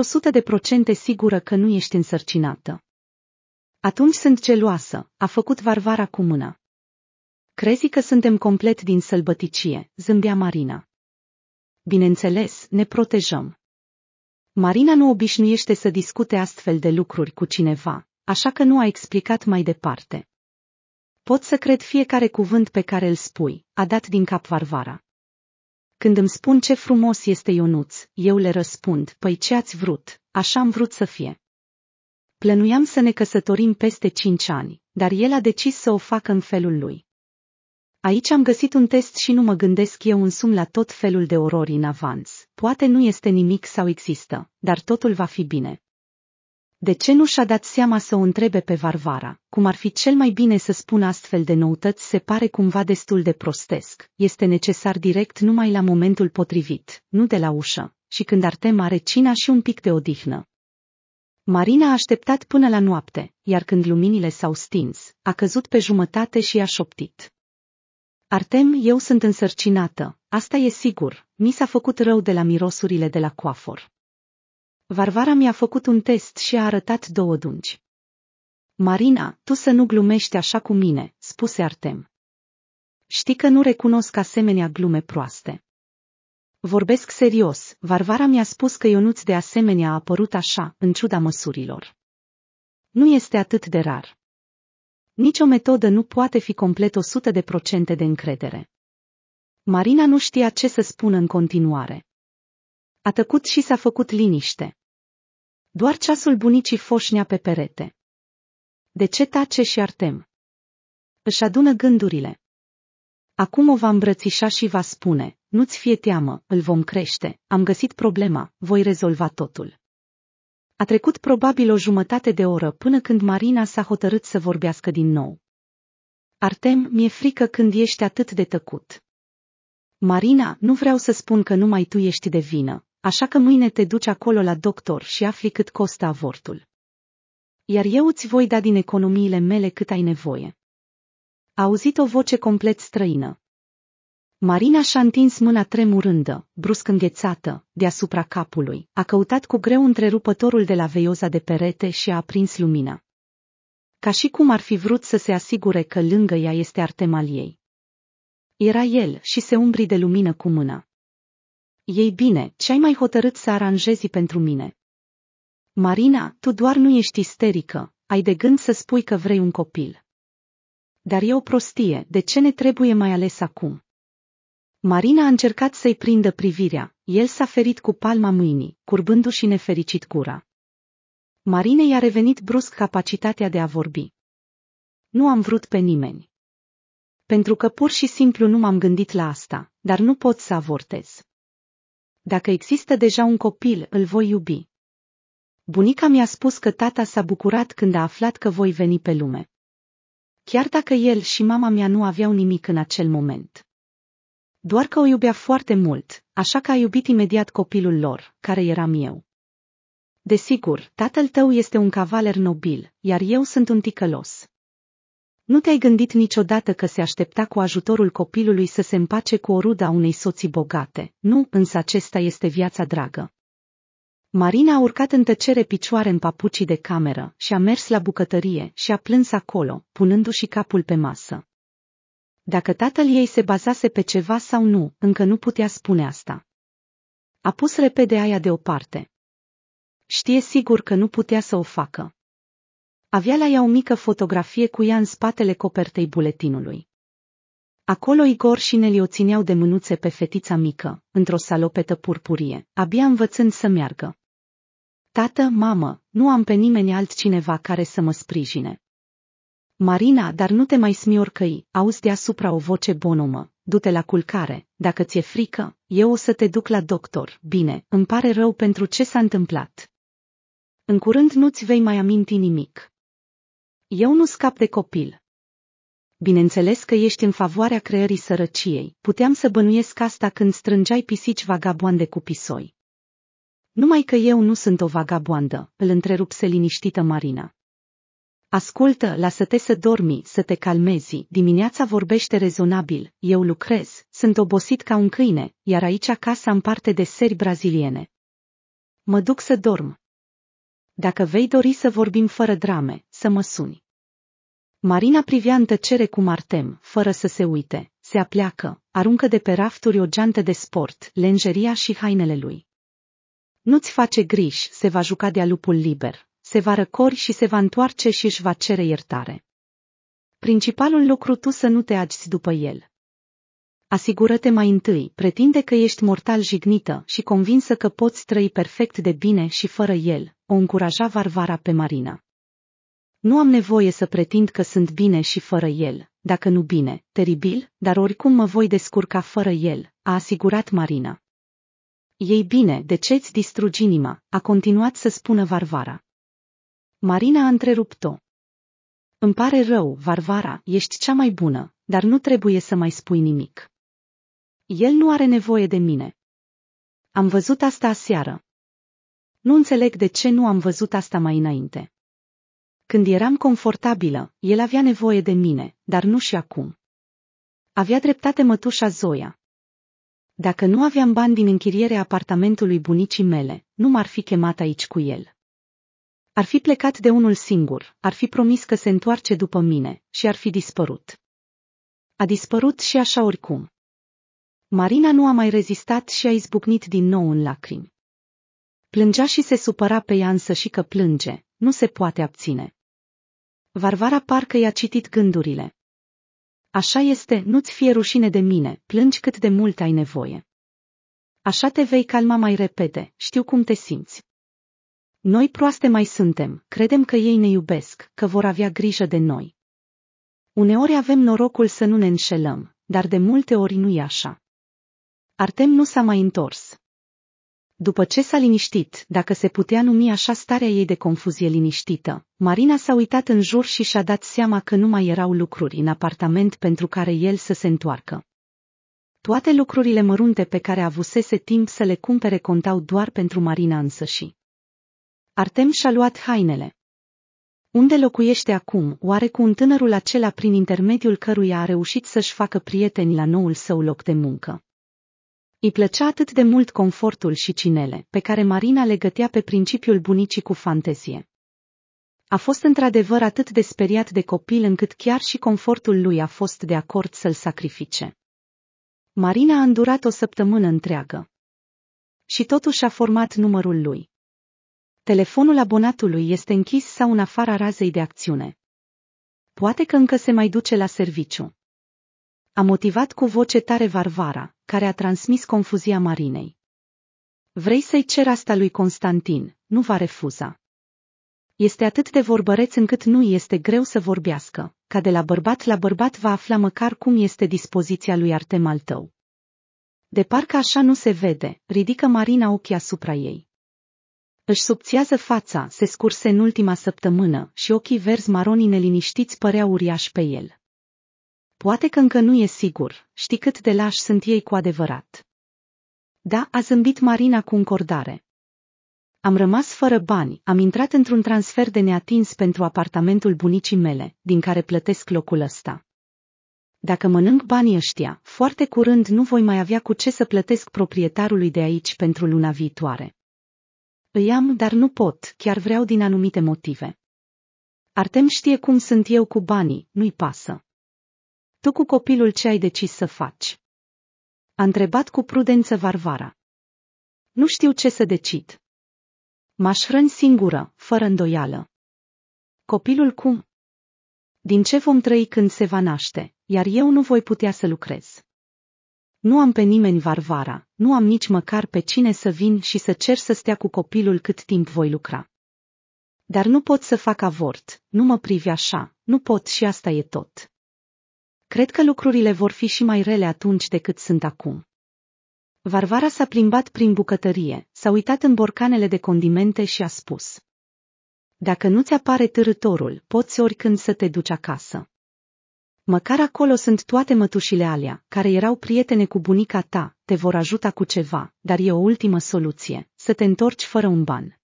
S1: 100% sigură că nu ești însărcinată. Atunci sunt celoasă, a făcut Varvara cu mâna. Crezi că suntem complet din sălbăticie, zâmbea Marina. Bineînțeles, ne protejăm. Marina nu obișnuiește să discute astfel de lucruri cu cineva, așa că nu a explicat mai departe. Pot să cred fiecare cuvânt pe care îl spui, a dat din cap Varvara. Când îmi spun ce frumos este Ionuț, eu le răspund, păi ce ați vrut, așa am vrut să fie. Plănuiam să ne căsătorim peste cinci ani, dar el a decis să o facă în felul lui. Aici am găsit un test și nu mă gândesc eu sum la tot felul de orori în avans. Poate nu este nimic sau există, dar totul va fi bine. De ce nu și-a dat seama să o întrebe pe Varvara? Cum ar fi cel mai bine să spun astfel de noutăți se pare cumva destul de prostesc. Este necesar direct numai la momentul potrivit, nu de la ușă, și când ar tema recina și un pic de odihnă. Marina a așteptat până la noapte, iar când luminile s-au stins, a căzut pe jumătate și a șoptit. Artem, eu sunt însărcinată, asta e sigur, mi s-a făcut rău de la mirosurile de la coafor. Varvara mi-a făcut un test și a arătat două dungi. Marina, tu să nu glumești așa cu mine, spuse Artem. Știi că nu recunosc asemenea glume proaste. Vorbesc serios, Varvara mi-a spus că Ionuț de asemenea a apărut așa, în ciuda măsurilor. Nu este atât de rar. Nicio metodă nu poate fi complet 100% de încredere. Marina nu știa ce să spună în continuare. A tăcut și s-a făcut liniște. Doar ceasul bunicii foșnea pe perete. De ce tace și Artem? Își adună gândurile. Acum o va îmbrățișa și va spune, nu-ți fie teamă, îl vom crește, am găsit problema, voi rezolva totul. A trecut probabil o jumătate de oră până când Marina s-a hotărât să vorbească din nou. Artem, mi-e frică când ești atât de tăcut. Marina, nu vreau să spun că numai tu ești de vină, așa că mâine te duci acolo la doctor și afli cât costă avortul. Iar eu îți voi da din economiile mele cât ai nevoie. A auzit o voce complet străină, Marina și-a întins mâna tremurândă, brusc înghețată, deasupra capului, a căutat cu greu întrerupătorul de la veioza de perete și a aprins lumina. Ca și cum ar fi vrut să se asigure că lângă ea este Artemal ei. Era el și se umbri de lumină cu mâna. Ei bine, ce ai mai hotărât să aranjezi pentru mine? Marina, tu doar nu ești isterică, ai de gând să spui că vrei un copil. Dar e o prostie, de ce ne trebuie mai ales acum? Marina a încercat să-i prindă privirea, el s-a ferit cu palma mâinii, curbându-și nefericit gura. Marine i-a revenit brusc capacitatea de a vorbi. Nu am vrut pe nimeni. Pentru că pur și simplu nu m-am gândit la asta, dar nu pot să avortez. Dacă există deja un copil, îl voi iubi. Bunica mi-a spus că tata s-a bucurat când a aflat că voi veni pe lume. Chiar dacă el și mama mea nu aveau nimic în acel moment. Doar că o iubea foarte mult, așa că a iubit imediat copilul lor, care eram eu. Desigur, tatăl tău este un cavaler nobil, iar eu sunt un ticălos. Nu te-ai gândit niciodată că se aștepta cu ajutorul copilului să se împace cu o ruda unei soții bogate, nu, însă acesta este viața dragă. Marina a urcat în tăcere picioare în papucii de cameră și a mers la bucătărie și a plâns acolo, punându-și capul pe masă. Dacă tatăl ei se bazase pe ceva sau nu, încă nu putea spune asta. A pus repede aia deoparte. Știe sigur că nu putea să o facă. Avea la ea o mică fotografie cu ea în spatele copertei buletinului. Acolo Igor și Neli o țineau de mânuțe pe fetița mică, într-o salopetă purpurie, abia învățând să meargă. Tată, mamă, nu am pe nimeni altcineva care să mă sprijine. Marina, dar nu te mai smiorcăi, auzi deasupra o voce bonumă. Du-te la culcare, dacă ți-e frică, eu o să te duc la doctor. Bine, îmi pare rău pentru ce s-a întâmplat. În curând nu-ți vei mai aminti nimic. Eu nu scap de copil. Bineînțeles că ești în favoarea creării sărăciei. Puteam să bănuiesc asta când strângeai pisici vagaboande cu pisoi. Numai că eu nu sunt o vagaboandă, îl întrerupse liniștită Marina. Ascultă, lasă-te să dormi, să te calmezi, dimineața vorbește rezonabil, eu lucrez, sunt obosit ca un câine, iar aici acasă am parte de seri braziliene. Mă duc să dorm. Dacă vei dori să vorbim fără drame, să mă suni. Marina privea în tăcere cu Martem, fără să se uite, se apleacă, aruncă de pe rafturi o geantă de sport, lenjeria și hainele lui. Nu-ți face griji, se va juca de-a lupul liber, se va răcori și se va întoarce și își va cere iertare. Principalul lucru tu să nu te agiți după el. Asigură-te mai întâi, pretinde că ești mortal jignită și convinsă că poți trăi perfect de bine și fără el, o încuraja Varvara pe Marina. Nu am nevoie să pretind că sunt bine și fără el, dacă nu bine, teribil, dar oricum mă voi descurca fără el, a asigurat Marina. Ei bine, de ce-ți distrugi inima, a continuat să spună Varvara. Marina întrerupt-o. Îmi pare rău, Varvara, ești cea mai bună, dar nu trebuie să mai spui nimic. El nu are nevoie de mine. Am văzut asta aseară. Nu înțeleg de ce nu am văzut asta mai înainte. Când eram confortabilă, el avea nevoie de mine, dar nu și acum. Avea dreptate mătușa Zoia. Dacă nu aveam bani din închirierea apartamentului bunicii mele, nu m-ar fi chemat aici cu el. Ar fi plecat de unul singur, ar fi promis că se întoarce după mine și ar fi dispărut. A dispărut și așa oricum. Marina nu a mai rezistat și a izbucnit din nou în lacrimi. Plângea și se supăra pe ea însă și că plânge, nu se poate abține. Varvara parcă i-a citit gândurile. Așa este, nu-ți fie rușine de mine, plângi cât de mult ai nevoie. Așa te vei calma mai repede, știu cum te simți. Noi proaste mai suntem, credem că ei ne iubesc, că vor avea grijă de noi. Uneori avem norocul să nu ne înșelăm, dar de multe ori nu e așa. Artem nu s-a mai întors. După ce s-a liniștit, dacă se putea numi așa starea ei de confuzie liniștită, Marina s-a uitat în jur și și-a dat seama că nu mai erau lucruri în apartament pentru care el să se întoarcă. Toate lucrurile mărunte pe care avusese timp să le cumpere contau doar pentru Marina însăși. Artem și-a luat hainele. Unde locuiește acum, oare cu un tânărul acela prin intermediul căruia a reușit să-și facă prieteni la noul său loc de muncă? Îi plăcea atât de mult confortul și cinele, pe care Marina le gătea pe principiul bunicii cu fantezie. A fost într-adevăr atât de speriat de copil încât chiar și confortul lui a fost de acord să-l sacrifice. Marina a îndurat o săptămână întreagă. Și totuși a format numărul lui telefonul abonatului este închis sau în afara razei de acțiune. Poate că încă se mai duce la serviciu. A motivat cu voce tare Varvara, care a transmis confuzia Marinei. Vrei să-i cer asta lui Constantin, nu va refuza. Este atât de vorbăreț încât nu este greu să vorbească, ca de la bărbat la bărbat va afla măcar cum este dispoziția lui Artem al tău. De parcă așa nu se vede, ridică Marina ochii asupra ei. Își subțiază fața, se scurse în ultima săptămână și ochii verzi maroni neliniștiți păreau uriași pe el. Poate că încă nu e sigur, știi cât de lași sunt ei cu adevărat. Da, a zâmbit Marina cu încordare. Am rămas fără bani, am intrat într-un transfer de neatins pentru apartamentul bunicii mele, din care plătesc locul ăsta. Dacă mănânc banii ăștia, foarte curând nu voi mai avea cu ce să plătesc proprietarului de aici pentru luna viitoare. Îi am, dar nu pot, chiar vreau din anumite motive. Artem știe cum sunt eu cu banii, nu-i pasă. Tu cu copilul ce ai decis să faci? A întrebat cu prudență Varvara. Nu știu ce să decid. M-aș hrăni singură, fără îndoială. Copilul cum? Din ce vom trăi când se va naște, iar eu nu voi putea să lucrez. Nu am pe nimeni Varvara, nu am nici măcar pe cine să vin și să cer să stea cu copilul cât timp voi lucra. Dar nu pot să fac avort, nu mă privi așa, nu pot și asta e tot. Cred că lucrurile vor fi și mai rele atunci decât sunt acum. Varvara s-a plimbat prin bucătărie, s-a uitat în borcanele de condimente și a spus. Dacă nu-ți apare târătorul, poți oricând să te duci acasă. Măcar acolo sunt toate mătușile alea, care erau prietene cu bunica ta, te vor ajuta cu ceva, dar e o ultimă soluție, să te întorci fără un ban.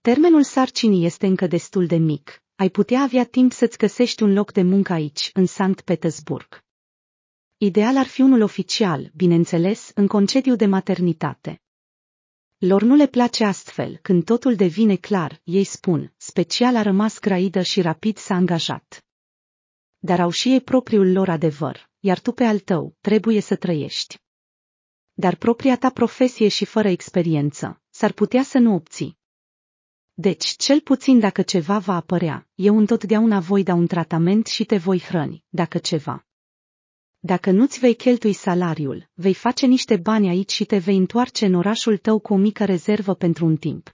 S1: Termenul sarcinii este încă destul de mic, ai putea avea timp să-ți găsești un loc de muncă aici, în Sankt Petersburg. Ideal ar fi unul oficial, bineînțeles, în concediu de maternitate. Lor nu le place astfel, când totul devine clar, ei spun, special a rămas graidă și rapid s-a angajat dar au și ei propriul lor adevăr, iar tu pe al tău trebuie să trăiești. Dar propria ta profesie și fără experiență s-ar putea să nu obții. Deci, cel puțin dacă ceva va apărea, eu întotdeauna voi da un tratament și te voi hrăni, dacă ceva. Dacă nu-ți vei cheltui salariul, vei face niște bani aici și te vei întoarce în orașul tău cu o mică rezervă pentru un timp.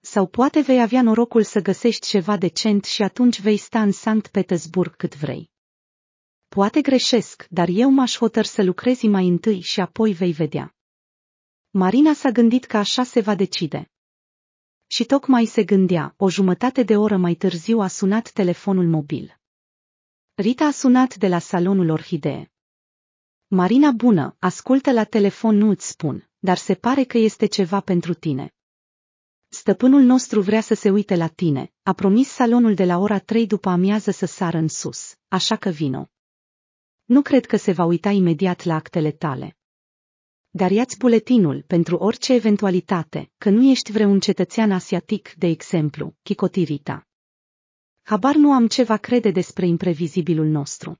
S1: Sau poate vei avea norocul să găsești ceva decent și atunci vei sta în Sankt Petersburg cât vrei. Poate greșesc, dar eu m-aș hotăr să lucrezi mai întâi și apoi vei vedea. Marina s-a gândit că așa se va decide. Și tocmai se gândea, o jumătate de oră mai târziu a sunat telefonul mobil. Rita a sunat de la salonul Orhidee. Marina bună, ascultă la telefon nu-ți spun, dar se pare că este ceva pentru tine. Stăpânul nostru vrea să se uite la tine, a promis salonul de la ora 3 după amiază să sară în sus, așa că vino. Nu cred că se va uita imediat la actele tale. Dar iați buletinul pentru orice eventualitate, că nu ești vreun cetățean asiatic, de exemplu, chicotirita. Habar nu am ce va crede despre imprevizibilul nostru.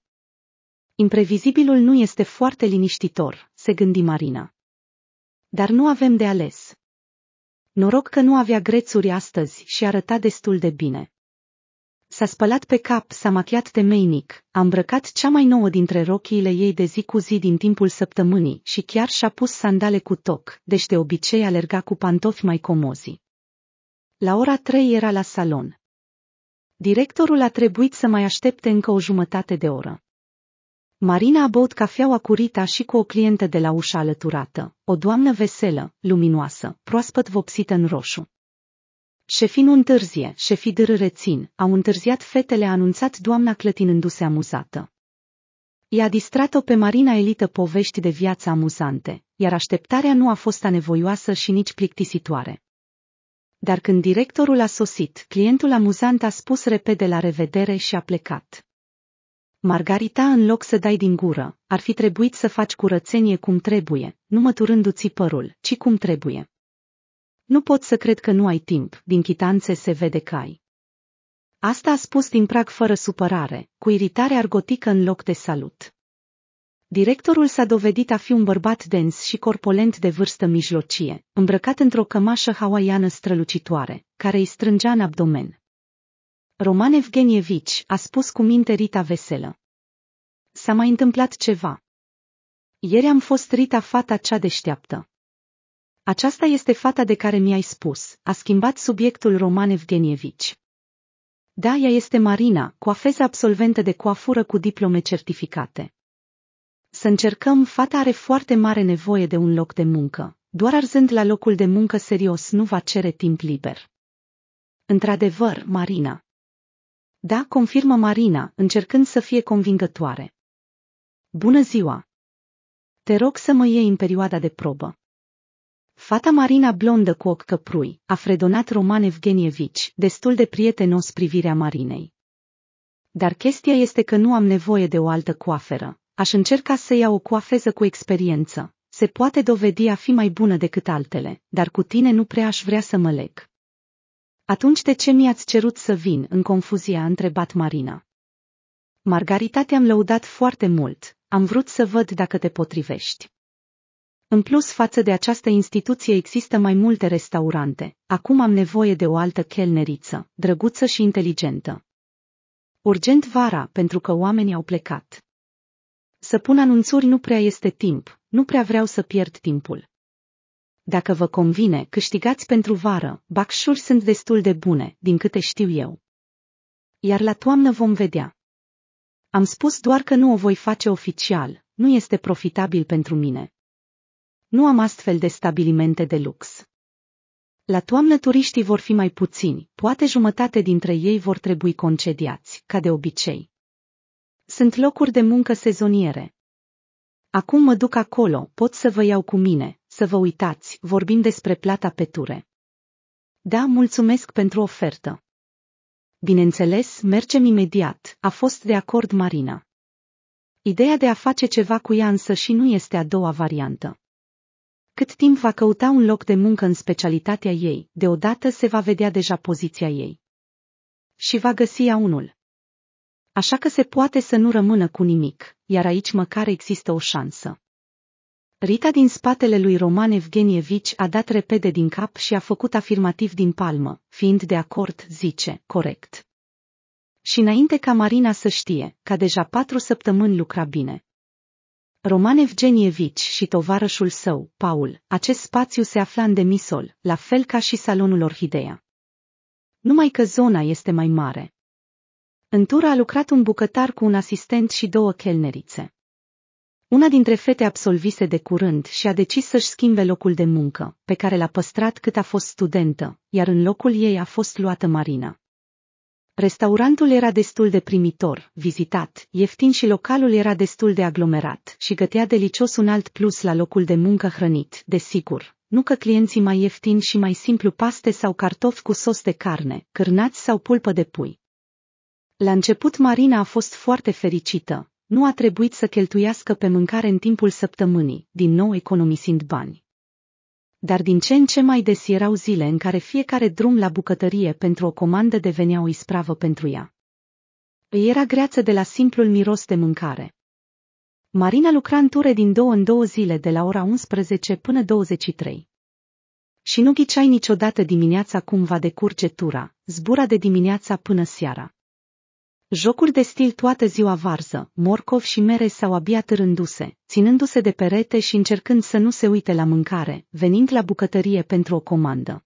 S1: Imprevizibilul nu este foarte liniștitor, se gândi Marina. Dar nu avem de ales, Noroc că nu avea grețuri astăzi și arăta destul de bine. S-a spălat pe cap, s-a machiat temeinic, a îmbrăcat cea mai nouă dintre rochiile ei de zi cu zi din timpul săptămânii și chiar și-a pus sandale cu toc, deci de obicei alerga cu pantofi mai comozi. La ora trei era la salon. Directorul a trebuit să mai aștepte încă o jumătate de oră. Marina a băut cafeaua cu Rita și cu o clientă de la ușa alăturată, o doamnă veselă, luminoasă, proaspăt vopsită în roșu. Șefii nu întârzie, șefii dâr rețin, au întârziat fetele, a anunțat doamna clătinându-se amuzată. I-a distrat-o pe Marina Elită povești de viață amuzante, iar așteptarea nu a fost anevoioasă și nici plictisitoare. Dar când directorul a sosit, clientul amuzant a spus repede la revedere și a plecat. Margarita, în loc să dai din gură, ar fi trebuit să faci curățenie cum trebuie, nu măturându-ți părul, ci cum trebuie. Nu pot să cred că nu ai timp, din chitanțe se vede că ai. Asta a spus din prag fără supărare, cu iritare argotică în loc de salut. Directorul s-a dovedit a fi un bărbat dens și corpolent de vârstă mijlocie, îmbrăcat într-o cămașă hawaiană strălucitoare, care îi strângea în abdomen, Roman Evgenievici, a spus cu minte Rita veselă. S-a mai întâmplat ceva. Ieri am fost Rita fata cea deșteaptă. Aceasta este fata de care mi-ai spus, a schimbat subiectul Roman Evgenievici. Da, ea este Marina, coafeză absolventă de coafură cu diplome certificate. Să încercăm, fata are foarte mare nevoie de un loc de muncă. Doar arzând la locul de muncă serios nu va cere timp liber. Într-adevăr, Marina. Da, confirmă Marina, încercând să fie convingătoare. Bună ziua! Te rog să mă iei în perioada de probă. Fata Marina blondă cu ochi căprui a fredonat Roman Evgenievici, destul de prietenos privirea Marinei. Dar chestia este că nu am nevoie de o altă coaferă. Aș încerca să iau o coafeză cu experiență. Se poate dovedi a fi mai bună decât altele, dar cu tine nu prea aș vrea să mă leg. Atunci de ce mi-ați cerut să vin în confuzia a întrebat Marina. Margarita te-am lăudat foarte mult, am vrut să văd dacă te potrivești. În plus față de această instituție există mai multe restaurante, acum am nevoie de o altă chelneriță, drăguță și inteligentă. Urgent vara, pentru că oamenii au plecat. Să pun anunțuri nu prea este timp, nu prea vreau să pierd timpul dacă vă convine, câștigați pentru vară, bacșuri sunt destul de bune, din câte știu eu. Iar la toamnă vom vedea. Am spus doar că nu o voi face oficial, nu este profitabil pentru mine. Nu am astfel de stabilimente de lux. La toamnă turiștii vor fi mai puțini, poate jumătate dintre ei vor trebui concediați, ca de obicei. Sunt locuri de muncă sezoniere. Acum mă duc acolo, pot să vă iau cu mine, să vă uitați, vorbim despre plata pe ture. Da, mulțumesc pentru ofertă. Bineînțeles, mergem imediat, a fost de acord Marina. Ideea de a face ceva cu ea însă și nu este a doua variantă. Cât timp va căuta un loc de muncă în specialitatea ei, deodată se va vedea deja poziția ei. Și va găsi ea unul. Așa că se poate să nu rămână cu nimic, iar aici măcar există o șansă. Rita din spatele lui Roman Evgenievici a dat repede din cap și a făcut afirmativ din palmă, fiind de acord, zice, corect. Și înainte ca Marina să știe, că deja patru săptămâni lucra bine. Roman Evgenievici și tovarășul său, Paul, acest spațiu se afla în demisol, la fel ca și salonul Orhideea. Numai că zona este mai mare. În tur a lucrat un bucătar cu un asistent și două chelnerițe. Una dintre fete absolvise de curând și a decis să-și schimbe locul de muncă, pe care l-a păstrat cât a fost studentă, iar în locul ei a fost luată Marina. Restaurantul era destul de primitor, vizitat, ieftin și localul era destul de aglomerat și gătea delicios un alt plus la locul de muncă hrănit, desigur. Nu că clienții mai ieftini și mai simplu paste sau cartofi cu sos de carne, cârnați sau pulpă de pui. La început Marina a fost foarte fericită, nu a trebuit să cheltuiască pe mâncare în timpul săptămânii, din nou economisind bani. Dar din ce în ce mai des erau zile în care fiecare drum la bucătărie pentru o comandă devenea o ispravă pentru ea. Îi era greață de la simplul miros de mâncare. Marina lucra în ture din două în două zile de la ora 11 până 23. Și nu ghiceai niciodată dimineața cum va decurge tura, zbura de dimineața până seara. Jocuri de stil toată ziua varză, morcov și mere sau abia târânduse, ținându-se de perete și încercând să nu se uite la mâncare, venind la bucătărie pentru o comandă.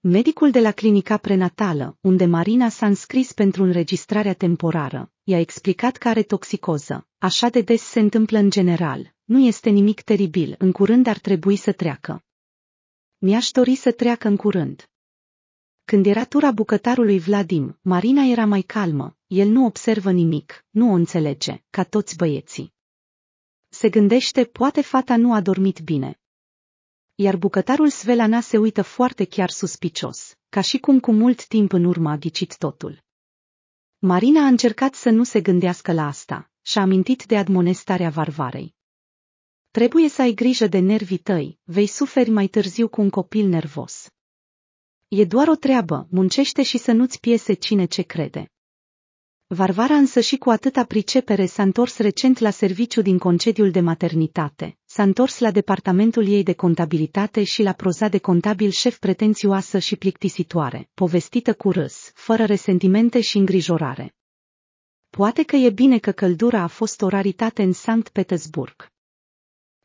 S1: Medicul de la clinica prenatală, unde Marina s-a înscris pentru înregistrarea temporară, i-a explicat că are toxicoză. Așa de des se întâmplă în general. Nu este nimic teribil, în curând ar trebui să treacă. Mi-aș dori să treacă în curând. Când era tura bucătarului Vladim, Marina era mai calmă, el nu observă nimic, nu o înțelege, ca toți băieții. Se gândește, poate fata nu a dormit bine. Iar bucătarul Svelana se uită foarte chiar suspicios, ca și cum cu mult timp în urmă a ghicit totul. Marina a încercat să nu se gândească la asta și a amintit de admonestarea Varvarei. Trebuie să ai grijă de nervii tăi, vei suferi mai târziu cu un copil nervos. E doar o treabă, muncește și să nu-ți piese cine ce crede. Varvara însă și cu atâta pricepere s-a întors recent la serviciu din concediul de maternitate, s-a întors la departamentul ei de contabilitate și la proza de contabil șef pretențioasă și plictisitoare, povestită cu râs, fără resentimente și îngrijorare. Poate că e bine că căldura a fost o raritate în Sankt Petersburg.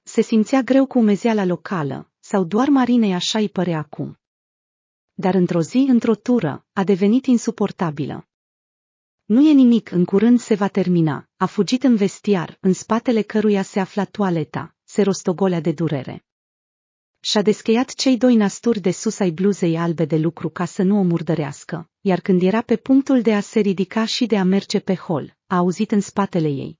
S1: Se simțea greu cu umezeala locală, sau doar Marinei așa îi părea acum dar într-o zi, într-o tură, a devenit insuportabilă. Nu e nimic, în curând se va termina, a fugit în vestiar, în spatele căruia se afla toaleta, se rostogolea de durere. Și-a descheiat cei doi nasturi de sus ai bluzei albe de lucru ca să nu o murdărească, iar când era pe punctul de a se ridica și de a merge pe hol, a auzit în spatele ei.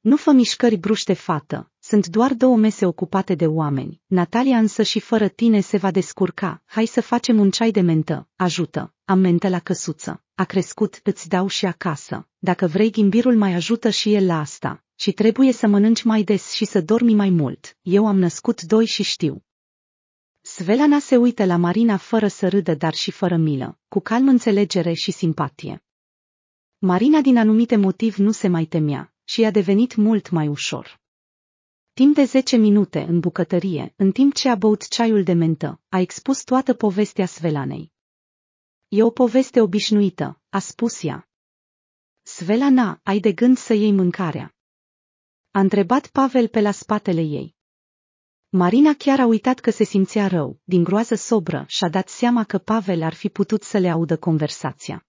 S1: Nu fă mișcări bruște fată, sunt doar două mese ocupate de oameni. Natalia însă și fără tine se va descurca. Hai să facem un ceai de mentă. Ajută. Am mentă la căsuță. A crescut, îți dau și acasă. Dacă vrei, ghimbirul mai ajută și el la asta. Și trebuie să mănânci mai des și să dormi mai mult. Eu am născut doi și știu. Svelana se uită la Marina fără să râdă, dar și fără milă, cu calm înțelegere și simpatie. Marina din anumite motiv nu se mai temea și i-a devenit mult mai ușor. Timp de 10 minute în bucătărie, în timp ce a băut ceaiul de mentă, a expus toată povestea Svelanei. E o poveste obișnuită, a spus ea. Svelana, ai de gând să iei mâncarea. A întrebat Pavel pe la spatele ei. Marina chiar a uitat că se simțea rău, din groază sobră și-a dat seama că Pavel ar fi putut să le audă conversația.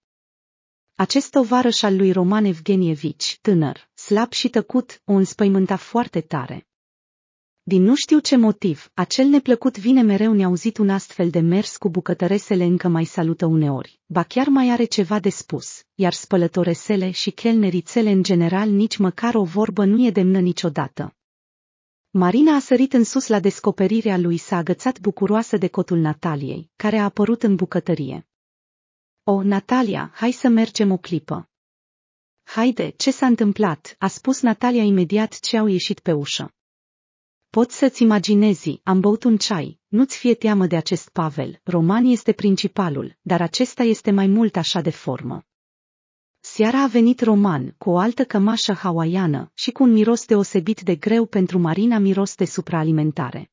S1: Acest tovarăș al lui Roman Evgenievici, tânăr, slab și tăcut, o înspăimânta foarte tare. Din nu știu ce motiv, acel neplăcut vine mereu neauzit un astfel de mers cu bucătăresele încă mai salută uneori, ba chiar mai are ceva de spus, iar spălătoresele și chelnerițele în general nici măcar o vorbă nu e demnă niciodată. Marina a sărit în sus la descoperirea lui s-a agățat bucuroasă de cotul Nataliei, care a apărut în bucătărie. O, Natalia, hai să mergem o clipă. Haide, ce s-a întâmplat?" a spus Natalia imediat ce au ieșit pe ușă. Poți să-ți imaginezi, am băut un ceai, nu-ți fie teamă de acest Pavel, roman este principalul, dar acesta este mai mult așa de formă. Seara a venit Roman, cu o altă cămașă hawaiană și cu un miros deosebit de greu pentru Marina miros de supraalimentare.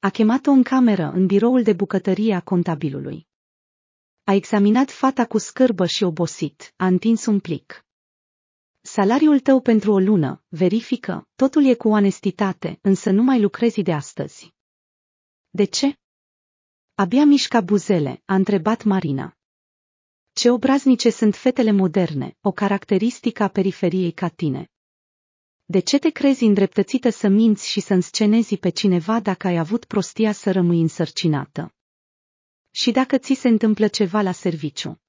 S1: A chemat-o în cameră, în biroul de bucătărie a contabilului. A examinat fata cu scârbă și obosit, a întins un plic salariul tău pentru o lună, verifică, totul e cu onestitate, însă nu mai lucrezi de astăzi. De ce? Abia mișca buzele, a întrebat Marina. Ce obraznice sunt fetele moderne, o caracteristică a periferiei ca tine. De ce te crezi îndreptățită să minți și să înscenezi pe cineva dacă ai avut prostia să rămâi însărcinată? Și dacă ți se întâmplă ceva la serviciu?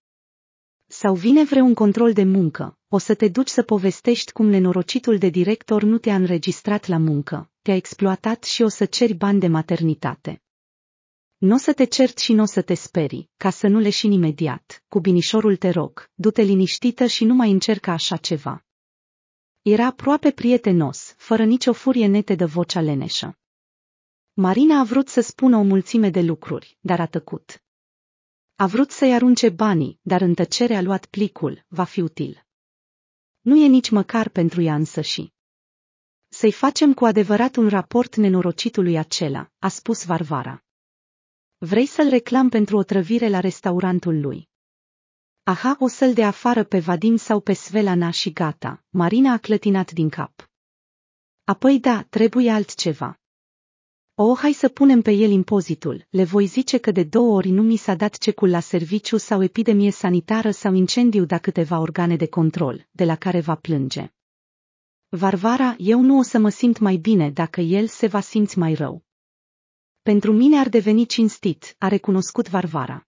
S1: sau vine vreun control de muncă, o să te duci să povestești cum nenorocitul de director nu te-a înregistrat la muncă, te-a exploatat și o să ceri bani de maternitate. Nu o să te cert și nu o să te speri, ca să nu leșini imediat, cu binișorul te rog, du-te liniștită și nu mai încerca așa ceva. Era aproape prietenos, fără nicio furie netedă vocea leneșă. Marina a vrut să spună o mulțime de lucruri, dar a tăcut. A vrut să-i arunce banii, dar în tăcere a luat plicul, va fi util. Nu e nici măcar pentru ea însăși. Să-i facem cu adevărat un raport nenorocitului acela, a spus Varvara. Vrei să-l reclam pentru o trăvire la restaurantul lui. Aha, o să-l de afară pe Vadim sau pe Svelana și gata, Marina a clătinat din cap. Apoi da, trebuie altceva. O, hai să punem pe el impozitul, le voi zice că de două ori nu mi s-a dat cecul la serviciu sau epidemie sanitară sau incendiu da câteva organe de control, de la care va plânge. Varvara, eu nu o să mă simt mai bine dacă el se va simți mai rău. Pentru mine ar deveni cinstit, a recunoscut Varvara.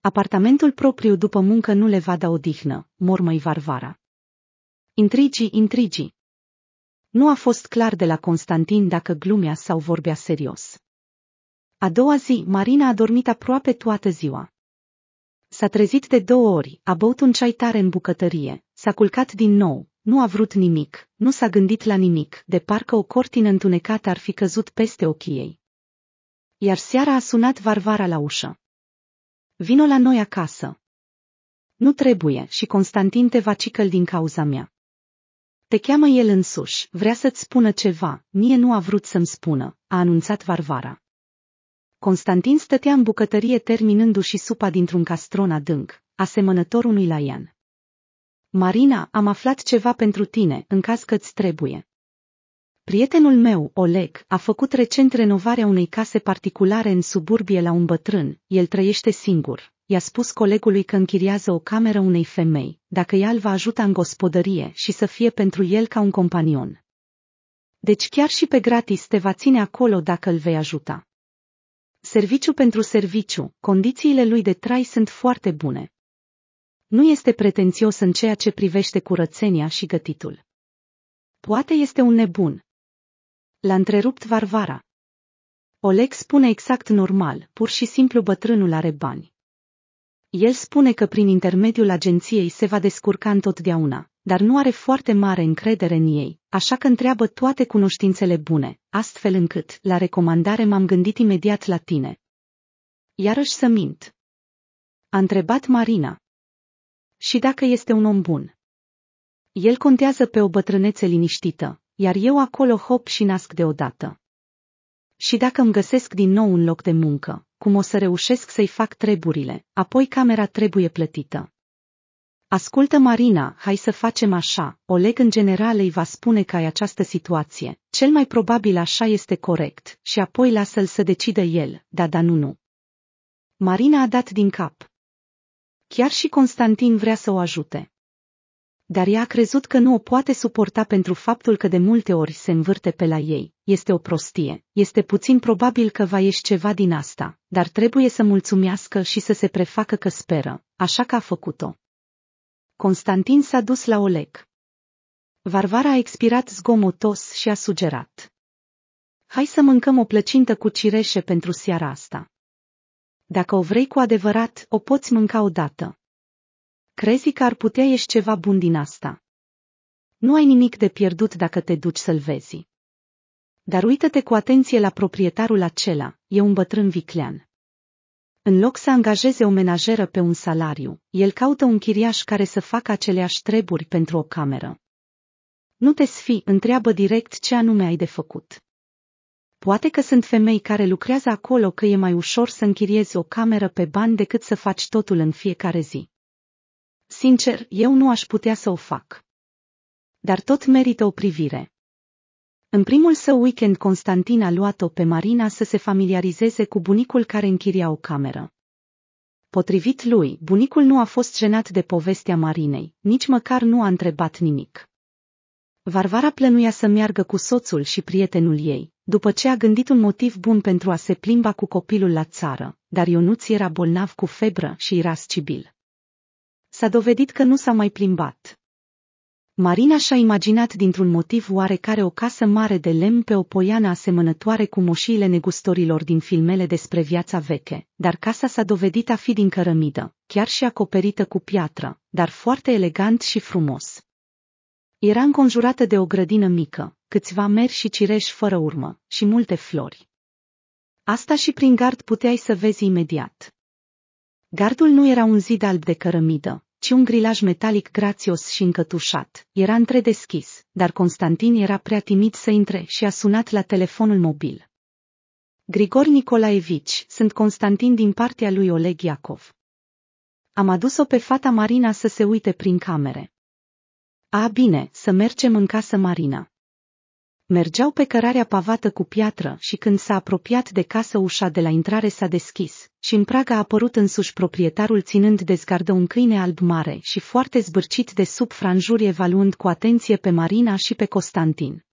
S1: Apartamentul propriu după muncă nu le va da odihnă, mormăi Varvara. Intrigii, intrigii nu a fost clar de la Constantin dacă glumea sau vorbea serios. A doua zi, Marina a dormit aproape toată ziua. S-a trezit de două ori, a băut un ceai tare în bucătărie, s-a culcat din nou, nu a vrut nimic, nu s-a gândit la nimic, de parcă o cortină întunecată ar fi căzut peste ochii ei. Iar seara a sunat Varvara la ușă. Vino la noi acasă. Nu trebuie și Constantin te va cicăl din cauza mea. Te cheamă el însuși, vrea să-ți spună ceva, mie nu a vrut să-mi spună, a anunțat Varvara. Constantin stătea în bucătărie terminându-și supa dintr-un castron adânc, asemănător unui laian. Marina, am aflat ceva pentru tine, în caz că îți trebuie. Prietenul meu, Oleg, a făcut recent renovarea unei case particulare în suburbie la un bătrân, el trăiește singur, i-a spus colegului că închiriază o cameră unei femei, dacă ea îl va ajuta în gospodărie și să fie pentru el ca un companion. Deci chiar și pe gratis te va ține acolo dacă îl vei ajuta. Serviciu pentru serviciu, condițiile lui de trai sunt foarte bune. Nu este pretențios în ceea ce privește curățenia și gătitul. Poate este un nebun. L-a întrerupt Varvara. Oleg spune exact normal, pur și simplu bătrânul are bani. El spune că prin intermediul agenției se va descurca întotdeauna, dar nu are foarte mare încredere în ei, așa că întreabă toate cunoștințele bune, astfel încât, la recomandare m-am gândit imediat la tine. Iarăși să mint. A întrebat Marina. Și dacă este un om bun? El contează pe o bătrânețe liniștită, iar eu acolo hop și nasc deodată. Și dacă îmi găsesc din nou un loc de muncă, cum o să reușesc să-i fac treburile, apoi camera trebuie plătită. Ascultă Marina, hai să facem așa, Oleg în general îi va spune că ai această situație, cel mai probabil așa este corect, și apoi lasă-l să decidă el, da da nu nu. Marina a dat din cap. Chiar și Constantin vrea să o ajute dar ea a crezut că nu o poate suporta pentru faptul că de multe ori se învârte pe la ei. Este o prostie, este puțin probabil că va ieși ceva din asta, dar trebuie să mulțumească și să se prefacă că speră, așa că a făcut-o. Constantin s-a dus la Oleg. Varvara a expirat zgomotos și a sugerat. Hai să mâncăm o plăcintă cu cireșe pentru seara asta. Dacă o vrei cu adevărat, o poți mânca odată, Crezi că ar putea ieși ceva bun din asta? Nu ai nimic de pierdut dacă te duci să-l vezi. Dar uită-te cu atenție la proprietarul acela, e un bătrân viclean. În loc să angajeze o menajeră pe un salariu, el caută un chiriaș care să facă aceleași treburi pentru o cameră. Nu te sfi, întreabă direct ce anume ai de făcut. Poate că sunt femei care lucrează acolo că e mai ușor să închiriezi o cameră pe bani decât să faci totul în fiecare zi. Sincer, eu nu aș putea să o fac. Dar tot merită o privire. În primul său weekend Constantin a luat-o pe Marina să se familiarizeze cu bunicul care închiria o cameră. Potrivit lui, bunicul nu a fost jenat de povestea Marinei, nici măcar nu a întrebat nimic. Varvara plănuia să meargă cu soțul și prietenul ei, după ce a gândit un motiv bun pentru a se plimba cu copilul la țară, dar Ionuț era bolnav cu febră și irascibil s-a dovedit că nu s-a mai plimbat. Marina și-a imaginat dintr-un motiv oarecare o casă mare de lemn pe o poiană asemănătoare cu moșiile negustorilor din filmele despre viața veche, dar casa s-a dovedit a fi din cărămidă, chiar și acoperită cu piatră, dar foarte elegant și frumos. Era înconjurată de o grădină mică, câțiva meri și cireși fără urmă, și multe flori. Asta și prin gard puteai să vezi imediat. Gardul nu era un zid alb de cărămidă, ci un grilaj metalic grațios și încătușat. Era întredeschis, dar Constantin era prea timid să intre și a sunat la telefonul mobil. Grigor Nicolaevici, sunt Constantin din partea lui Oleg Iacov. Am adus-o pe fata Marina să se uite prin camere. A, bine, să mergem în casă Marina. Mergeau pe cărarea pavată cu piatră și când s-a apropiat de casă ușa de la intrare s-a deschis și în prag a apărut însuși proprietarul ținând de zgardă un câine alb mare și foarte zbârcit de sub franjuri evaluând cu atenție pe Marina și pe Constantin.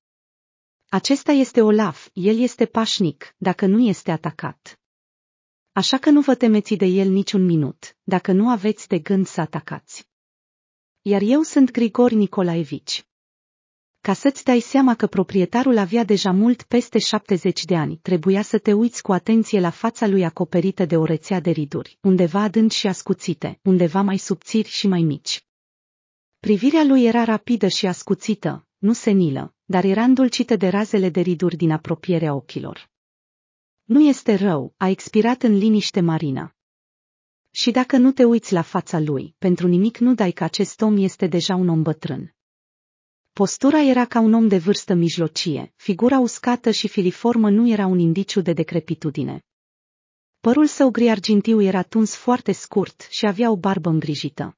S1: Acesta este Olaf, el este pașnic, dacă nu este atacat. Așa că nu vă temeți de el niciun minut, dacă nu aveți de gând să atacați. Iar eu sunt Grigor Nicolaevici. Ca să-ți dai seama că proprietarul avea deja mult peste 70 de ani, trebuia să te uiți cu atenție la fața lui acoperită de o rețea de riduri, undeva adânci și ascuțite, undeva mai subțiri și mai mici. Privirea lui era rapidă și ascuțită, nu senilă, dar era îndulcită de razele de riduri din apropierea ochilor. Nu este rău, a expirat în liniște Marina. Și dacă nu te uiți la fața lui, pentru nimic nu dai că acest om este deja un om bătrân. Postura era ca un om de vârstă mijlocie, figura uscată și filiformă nu era un indiciu de decrepitudine. Părul său gri-argintiu era tuns foarte scurt și avea o barbă îngrijită.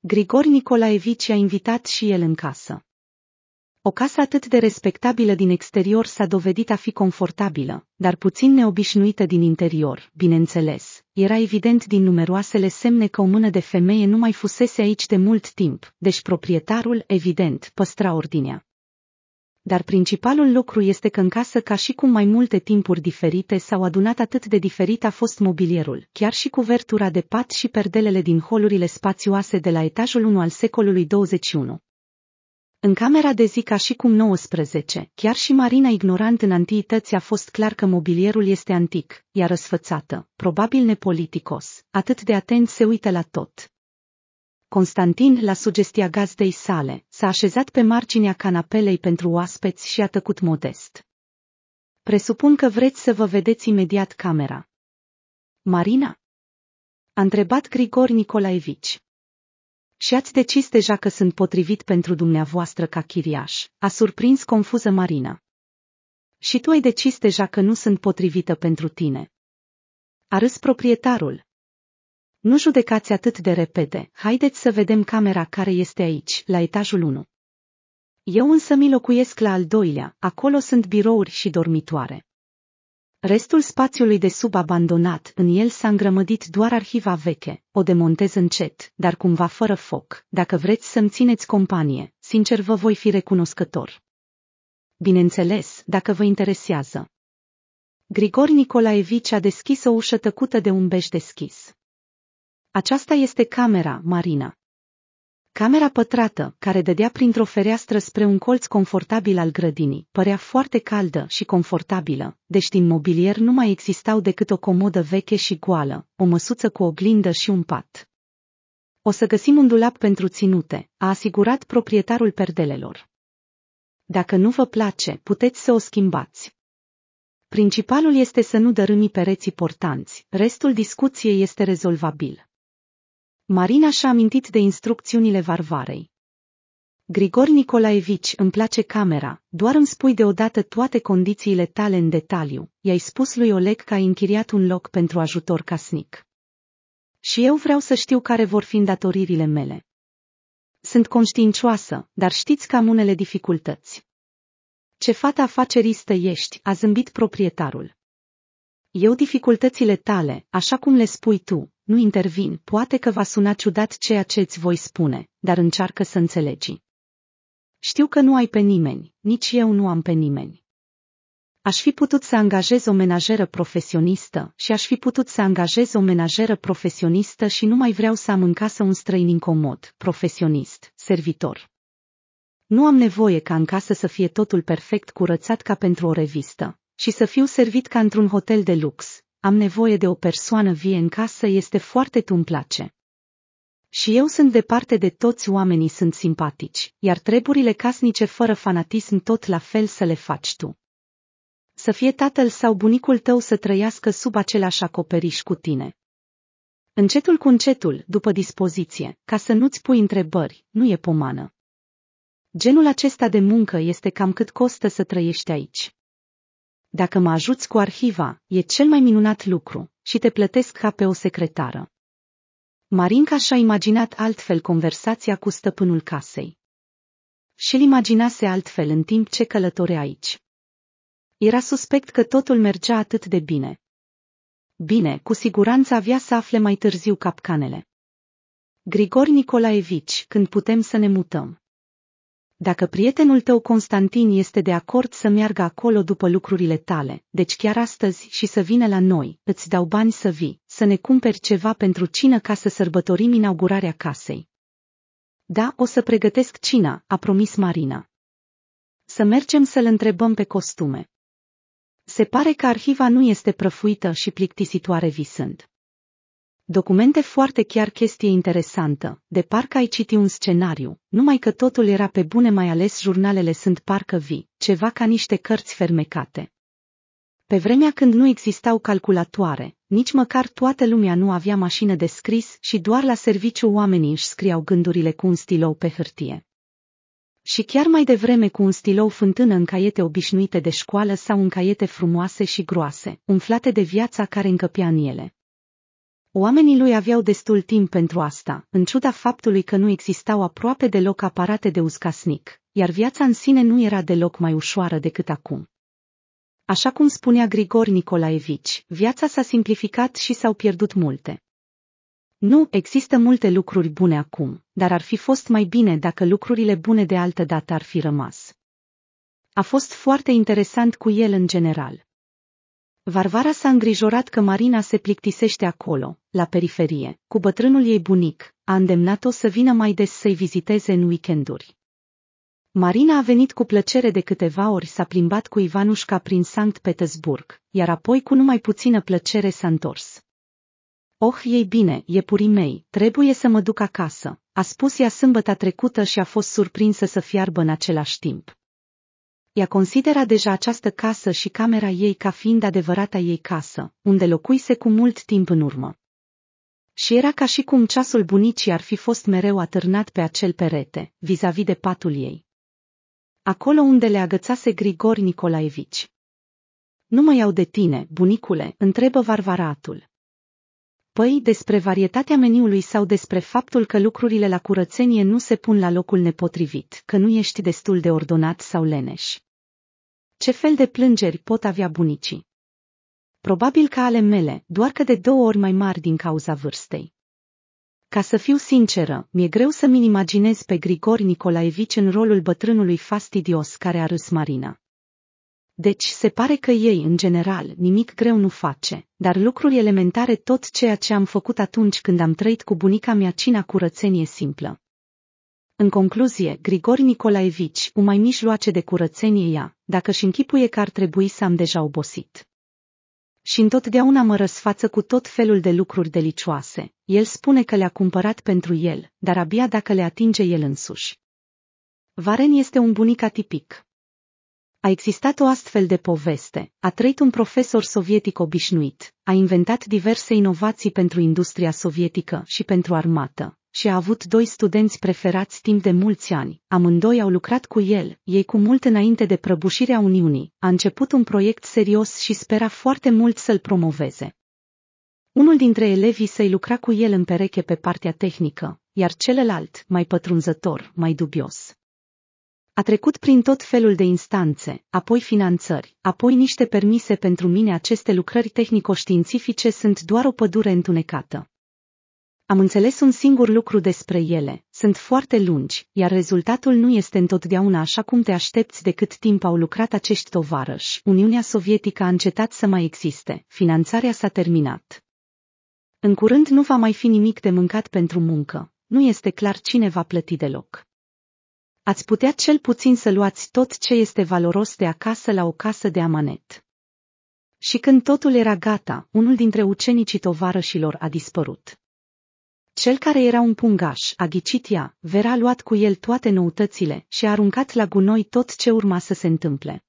S1: Grigori Nicolaevici a invitat și el în casă. O casă atât de respectabilă din exterior s-a dovedit a fi confortabilă, dar puțin neobișnuită din interior, bineînțeles. Era evident din numeroasele semne că o mână de femeie nu mai fusese aici de mult timp, deci proprietarul, evident, păstra ordinea dar principalul lucru este că în casă, ca și cu mai multe timpuri diferite, s-au adunat atât de diferit a fost mobilierul, chiar și cuvertura de pat și perdelele din holurile spațioase de la etajul 1 al secolului 21. În camera de zi ca și cum 19, chiar și Marina ignorant în antiități a fost clar că mobilierul este antic, iar răsfățată, probabil nepoliticos, atât de atent se uită la tot. Constantin, la sugestia gazdei sale, s-a așezat pe marginea canapelei pentru oaspeți și a tăcut modest. Presupun că vreți să vă vedeți imediat camera. Marina? A întrebat Grigor Nicolaevici. Și ați decis deja că sunt potrivit pentru dumneavoastră ca chiriaș, a surprins confuză Marina. Și tu ai decis deja că nu sunt potrivită pentru tine. A râs proprietarul. Nu judecați atât de repede, haideți să vedem camera care este aici, la etajul 1. Eu însă mi locuiesc la al doilea, acolo sunt birouri și dormitoare. Restul spațiului de sub abandonat, în el s-a îngrămădit doar arhiva veche. O demontez încet, dar cumva fără foc. Dacă vreți să-mi țineți companie, sincer vă voi fi recunoscător. Bineînțeles, dacă vă interesează. Grigor Nicolaevici a deschis o ușă tăcută de un bej deschis. Aceasta este camera, Marina, Camera pătrată, care dădea printr-o fereastră spre un colț confortabil al grădinii, părea foarte caldă și confortabilă, deși din mobilier nu mai existau decât o comodă veche și goală, o măsuță cu oglindă și un pat. O să găsim un dulap pentru ținute, a asigurat proprietarul perdelelor. Dacă nu vă place, puteți să o schimbați. Principalul este să nu dărâmi pereții portanți, restul discuției este rezolvabil. Marina și-a amintit de instrucțiunile Varvarei. Grigor Nicolaevici, îmi place camera, doar îmi spui deodată toate condițiile tale în detaliu, i-ai spus lui Oleg că ai închiriat un loc pentru ajutor casnic. Și eu vreau să știu care vor fi îndatoririle mele. Sunt conștiincioasă, dar știți că am unele dificultăți. Ce fata afaceristă ești, a zâmbit proprietarul. Eu dificultățile tale, așa cum le spui tu, nu intervin, poate că va suna ciudat ceea ce îți voi spune, dar încearcă să înțelegi. Știu că nu ai pe nimeni, nici eu nu am pe nimeni. Aș fi putut să angajez o menajeră profesionistă și aș fi putut să angajez o menajeră profesionistă și nu mai vreau să am în casă un străin incomod, profesionist, servitor. Nu am nevoie ca în casă să fie totul perfect curățat ca pentru o revistă, și să fiu servit ca într-un hotel de lux. Am nevoie de o persoană vie în casă, este foarte tu place. Și eu sunt departe de toți oamenii sunt simpatici, iar treburile casnice fără fanatism tot la fel să le faci tu. Să fie tatăl sau bunicul tău să trăiască sub același acoperiș cu tine. Încetul cu încetul, după dispoziție, ca să nu-ți pui întrebări, nu e pomană. Genul acesta de muncă este cam cât costă să trăiești aici. Dacă mă ajuți cu arhiva, e cel mai minunat lucru și te plătesc ca pe o secretară. Marinca și-a imaginat altfel conversația cu stăpânul casei. Și-l imaginase altfel în timp ce călătore aici. Era suspect că totul mergea atât de bine. Bine, cu siguranță avea să afle mai târziu capcanele. Grigor Nicolaevici, când putem să ne mutăm? Dacă prietenul tău Constantin este de acord să meargă acolo după lucrurile tale, deci chiar astăzi și să vină la noi, îți dau bani să vii, să ne cumperi ceva pentru cină ca să sărbătorim inaugurarea casei. Da, o să pregătesc cina, a promis Marina. Să mergem să-l întrebăm pe costume. Se pare că arhiva nu este prăfuită și plictisitoare visând. Documente foarte chiar chestie interesantă, de parcă ai citi un scenariu, numai că totul era pe bune mai ales jurnalele sunt parcă vii, ceva ca niște cărți fermecate. Pe vremea când nu existau calculatoare, nici măcar toată lumea nu avea mașină de scris și doar la serviciu oamenii își scriau gândurile cu un stilou pe hârtie. Și chiar mai devreme cu un stilou fântână în caiete obișnuite de școală sau în caiete frumoase și groase, umflate de viața care încăpea în ele. Oamenii lui aveau destul timp pentru asta, în ciuda faptului că nu existau aproape deloc aparate de uscasnic, iar viața în sine nu era deloc mai ușoară decât acum. Așa cum spunea Grigor Nicolaevici, viața s-a simplificat și s-au pierdut multe. Nu, există multe lucruri bune acum, dar ar fi fost mai bine dacă lucrurile bune de altă dată ar fi rămas. A fost foarte interesant cu el în general. Varvara s-a îngrijorat că Marina se plictisește acolo, la periferie, cu bătrânul ei bunic, a îndemnat-o să vină mai des să-i viziteze în weekenduri. Marina a venit cu plăcere de câteva ori s-a plimbat cu Ivanușca prin Sankt Petersburg, iar apoi cu numai puțină plăcere s-a întors. Oh, ei bine, e purii mei, trebuie să mă duc acasă, a spus ea sâmbăta trecută și a fost surprinsă să fiarbă în același timp. Ea considera deja această casă și camera ei ca fiind adevărata ei casă, unde locuise cu mult timp în urmă și era ca și cum ceasul bunicii ar fi fost mereu atârnat pe acel perete, vis-a-vis de patul ei. Acolo unde le agățase Grigori Nicolaevici. Nu mă iau de tine, bunicule, întrebă Varvaratul. Păi, despre varietatea meniului sau despre faptul că lucrurile la curățenie nu se pun la locul nepotrivit, că nu ești destul de ordonat sau leneș. Ce fel de plângeri pot avea bunicii? Probabil ca ale mele, doar că de două ori mai mari din cauza vârstei. Ca să fiu sinceră, mi-e greu să-mi imaginez pe Grigori Nicolaevici în rolul bătrânului fastidios care a râs Marina. Deci se pare că ei, în general, nimic greu nu face, dar lucruri elementare tot ceea ce am făcut atunci când am trăit cu bunica mea cina curățenie simplă. În concluzie, Grigori Nicolaevici, umai mai mijloace de curățenie ea, dacă și închipuie că ar trebui să am deja obosit și întotdeauna mă răsfață cu tot felul de lucruri delicioase. El spune că le-a cumpărat pentru el, dar abia dacă le atinge el însuși. Varen este un bunic atipic. A existat o astfel de poveste. A trăit un profesor sovietic obișnuit, a inventat diverse inovații pentru industria sovietică și pentru armată, și a avut doi studenți preferați timp de mulți ani. Amândoi au lucrat cu el, ei cu mult înainte de prăbușirea Uniunii. A început un proiect serios și spera foarte mult să-l promoveze. Unul dintre elevii săi lucra cu el în pereche pe partea tehnică, iar celălalt, mai pătrunzător, mai dubios. A trecut prin tot felul de instanțe, apoi finanțări, apoi niște permise pentru mine aceste lucrări tehnico-științifice sunt doar o pădure întunecată. Am înțeles un singur lucru despre ele, sunt foarte lungi, iar rezultatul nu este întotdeauna așa cum te aștepți de cât timp au lucrat acești tovarăși. Uniunea Sovietică a încetat să mai existe, finanțarea s-a terminat. În curând nu va mai fi nimic de mâncat pentru muncă, nu este clar cine va plăti deloc. Ați putea cel puțin să luați tot ce este valoros de acasă la o casă de amanet. Și când totul era gata, unul dintre ucenicii tovarășilor a dispărut. Cel care era un pungaș, a ghicit ea, Vera luat cu el toate noutățile și a aruncat la gunoi tot ce urma să se întâmple.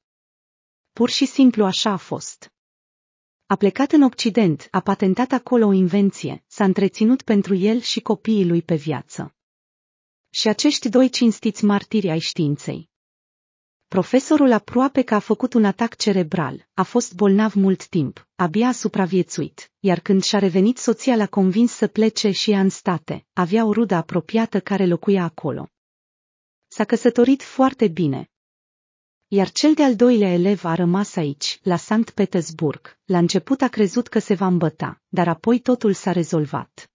S1: Pur și simplu așa a fost. A plecat în Occident, a patentat acolo o invenție, s-a întreținut pentru el și copiii lui pe viață. Și acești doi cinstiți martiri ai științei, Profesorul aproape că a făcut un atac cerebral, a fost bolnav mult timp, abia a supraviețuit, iar când și-a revenit soția l-a convins să plece și ea în state, avea o rudă apropiată care locuia acolo. S-a căsătorit foarte bine. Iar cel de-al doilea elev a rămas aici, la Sankt Petersburg. La început a crezut că se va îmbăta, dar apoi totul s-a rezolvat.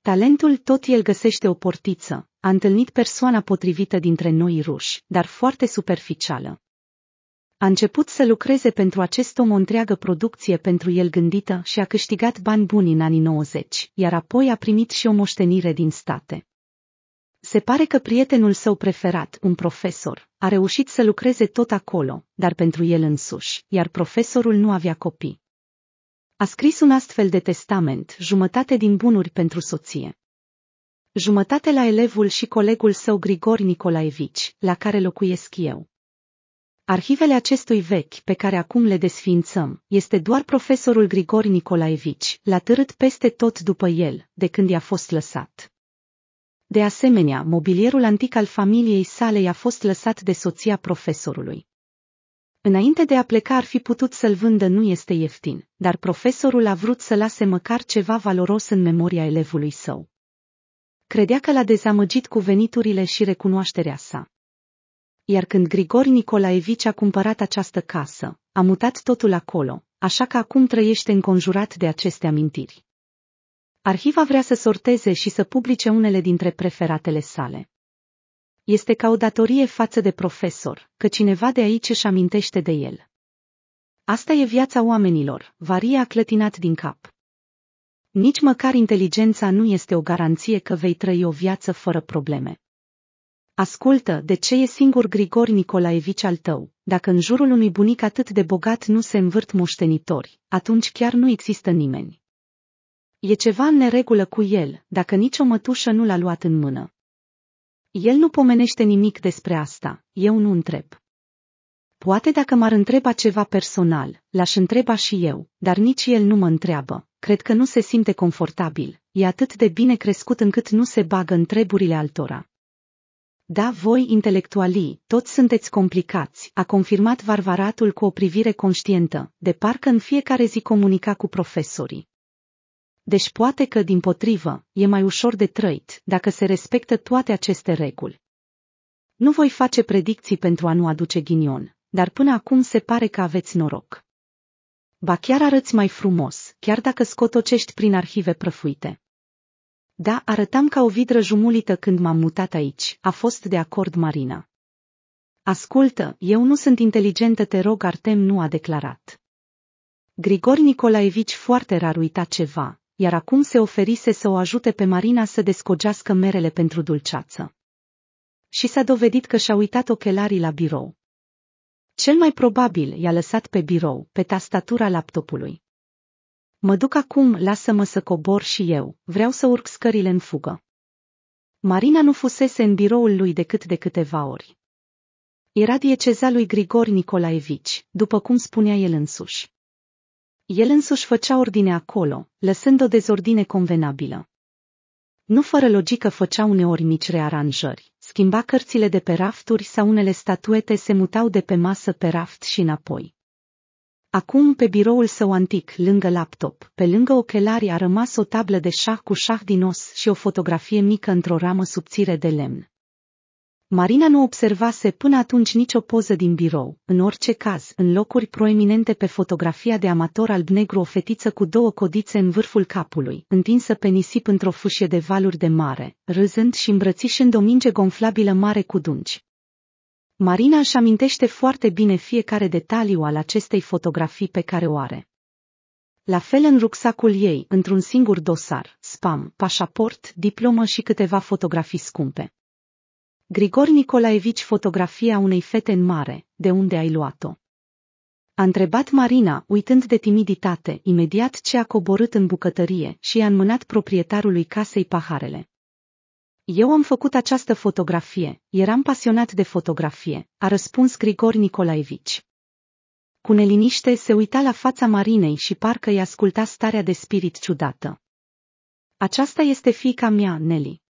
S1: Talentul tot el găsește o portiță, a întâlnit persoana potrivită dintre noi ruși, dar foarte superficială. A început să lucreze pentru acest om o întreagă producție pentru el gândită și a câștigat bani buni în anii 90, iar apoi a primit și o moștenire din state. Se pare că prietenul său preferat, un profesor, a reușit să lucreze tot acolo, dar pentru el însuși, iar profesorul nu avea copii. A scris un astfel de testament, jumătate din bunuri pentru soție. Jumătate la elevul și colegul său Grigori Nicolaevici, la care locuiesc eu. Arhivele acestui vechi, pe care acum le desfințăm, este doar profesorul Grigori Nicolaevici, l-a târât peste tot după el, de când i-a fost lăsat. De asemenea, mobilierul antic al familiei sale i-a fost lăsat de soția profesorului. Înainte de a pleca ar fi putut să-l vândă nu este ieftin, dar profesorul a vrut să lase măcar ceva valoros în memoria elevului său. Credea că l-a dezamăgit cu veniturile și recunoașterea sa. Iar când Grigori Nicolaevici a cumpărat această casă, a mutat totul acolo, așa că acum trăiește înconjurat de aceste amintiri. Arhiva vrea să sorteze și să publice unele dintre preferatele sale. Este ca o datorie față de profesor, că cineva de aici își amintește de el. Asta e viața oamenilor, varia a clătinat din cap. Nici măcar inteligența nu este o garanție că vei trăi o viață fără probleme. Ascultă, de ce e singur Grigori Nicolaevici al tău? Dacă în jurul unui bunic atât de bogat nu se învârt moștenitori, atunci chiar nu există nimeni. E ceva în neregulă cu el, dacă nicio mătușă nu l-a luat în mână. El nu pomenește nimic despre asta, eu nu întreb. Poate dacă m-ar întreba ceva personal, l-aș întreba și eu, dar nici el nu mă întreabă cred că nu se simte confortabil, e atât de bine crescut încât nu se bagă în treburile altora. Da, voi, intelectualii, toți sunteți complicați, a confirmat Varvaratul cu o privire conștientă, de parcă în fiecare zi comunica cu profesorii. Deci poate că, din potrivă, e mai ușor de trăit, dacă se respectă toate aceste reguli. Nu voi face predicții pentru a nu aduce ghinion, dar până acum se pare că aveți noroc. Ba chiar arăți mai frumos, chiar dacă scotocești prin arhive prăfuite. Da, arătam ca o vidră jumulită când m-am mutat aici, a fost de acord Marina. Ascultă, eu nu sunt inteligentă, te rog, Artem nu a declarat. Grigor Nicolaevici foarte rar uita ceva, iar acum se oferise să o ajute pe Marina să descogească merele pentru dulceață. Și s-a dovedit că și-a uitat ochelarii la birou. Cel mai probabil i-a lăsat pe birou, pe tastatura laptopului. Mă duc acum, lasă-mă să cobor și eu, vreau să urc scările în fugă. Marina nu fusese în biroul lui decât de câteva ori. Era dieceza lui Grigori Nicolaevici, după cum spunea el însuși. El însuși făcea ordine acolo, lăsând o dezordine convenabilă. Nu fără logică făcea uneori mici rearanjări schimba cărțile de pe rafturi sau unele statuete se mutau de pe masă pe raft și înapoi. Acum pe biroul său antic, lângă laptop, pe lângă ochelari a rămas o tablă de șah cu șah din os și o fotografie mică într-o ramă subțire de lemn. Marina nu observase până atunci nicio poză din birou, în orice caz, în locuri proeminente pe fotografia de amator alb-negru o fetiță cu două codițe în vârful capului, întinsă pe nisip într-o fâșie de valuri de mare, râzând și îmbrățișând o minge gonflabilă mare cu dungi. Marina își amintește foarte bine fiecare detaliu al acestei fotografii pe care o are. La fel în rucsacul ei, într-un singur dosar, spam, pașaport, diplomă și câteva fotografii scumpe. Grigor Nicolaevici fotografia unei fete în mare, de unde ai luat-o? A întrebat Marina, uitând de timiditate, imediat ce a coborât în bucătărie și i-a înmânat proprietarului casei paharele. Eu am făcut această fotografie, eram pasionat de fotografie, a răspuns Grigor Nicolaevici. Cu neliniște se uita la fața Marinei și parcă îi asculta starea de spirit ciudată. Aceasta este fiica mea, Nelly.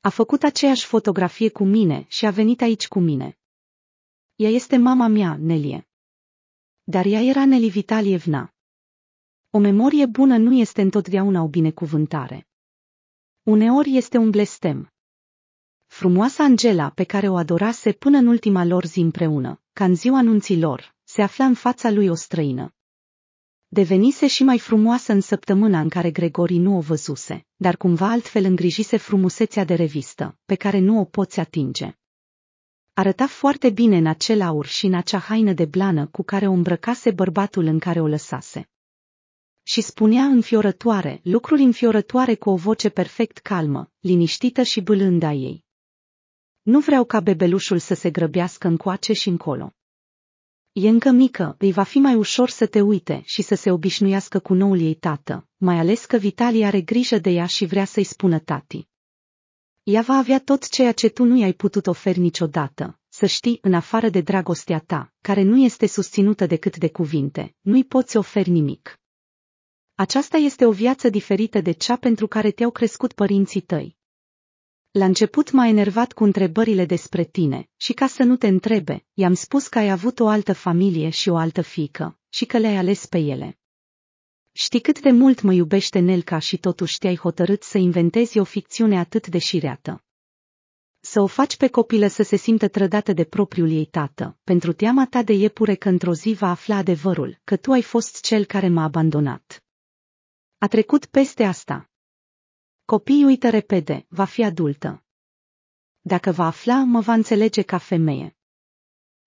S1: A făcut aceeași fotografie cu mine și a venit aici cu mine. Ea este mama mea, Nelie. Dar ea era Neli Vitalievna. O memorie bună nu este întotdeauna o binecuvântare. Uneori este un blestem. Frumoasa Angela, pe care o adorase până în ultima lor zi împreună, ca în ziua anunților, se afla în fața lui o străină. Devenise și mai frumoasă în săptămâna în care Gregorii nu o văzuse, dar cumva altfel îngrijise frumusețea de revistă, pe care nu o poți atinge. Arăta foarte bine în acel aur și în acea haină de blană cu care o îmbrăcase bărbatul în care o lăsase. Și spunea înfiorătoare, lucruri înfiorătoare cu o voce perfect calmă, liniștită și bâlândă a ei. Nu vreau ca bebelușul să se grăbească încoace și încolo. E încă mică, îi va fi mai ușor să te uite și să se obișnuiască cu noul ei tată, mai ales că Vitali are grijă de ea și vrea să-i spună tati. Ea va avea tot ceea ce tu nu i-ai putut oferi niciodată, să știi, în afară de dragostea ta, care nu este susținută decât de cuvinte, nu-i poți oferi nimic. Aceasta este o viață diferită de cea pentru care te-au crescut părinții tăi, la început m-a enervat cu întrebările despre tine și ca să nu te întrebe, i-am spus că ai avut o altă familie și o altă fică și că le-ai ales pe ele. Știi cât de mult mă iubește Nelca și totuși te-ai hotărât să inventezi o ficțiune atât de șireată. Să o faci pe copilă să se simtă trădată de propriul ei tată, pentru teama ta de iepure că într-o zi va afla adevărul, că tu ai fost cel care m-a abandonat. A trecut peste asta, Copiii uită repede, va fi adultă. Dacă va afla, mă va înțelege ca femeie.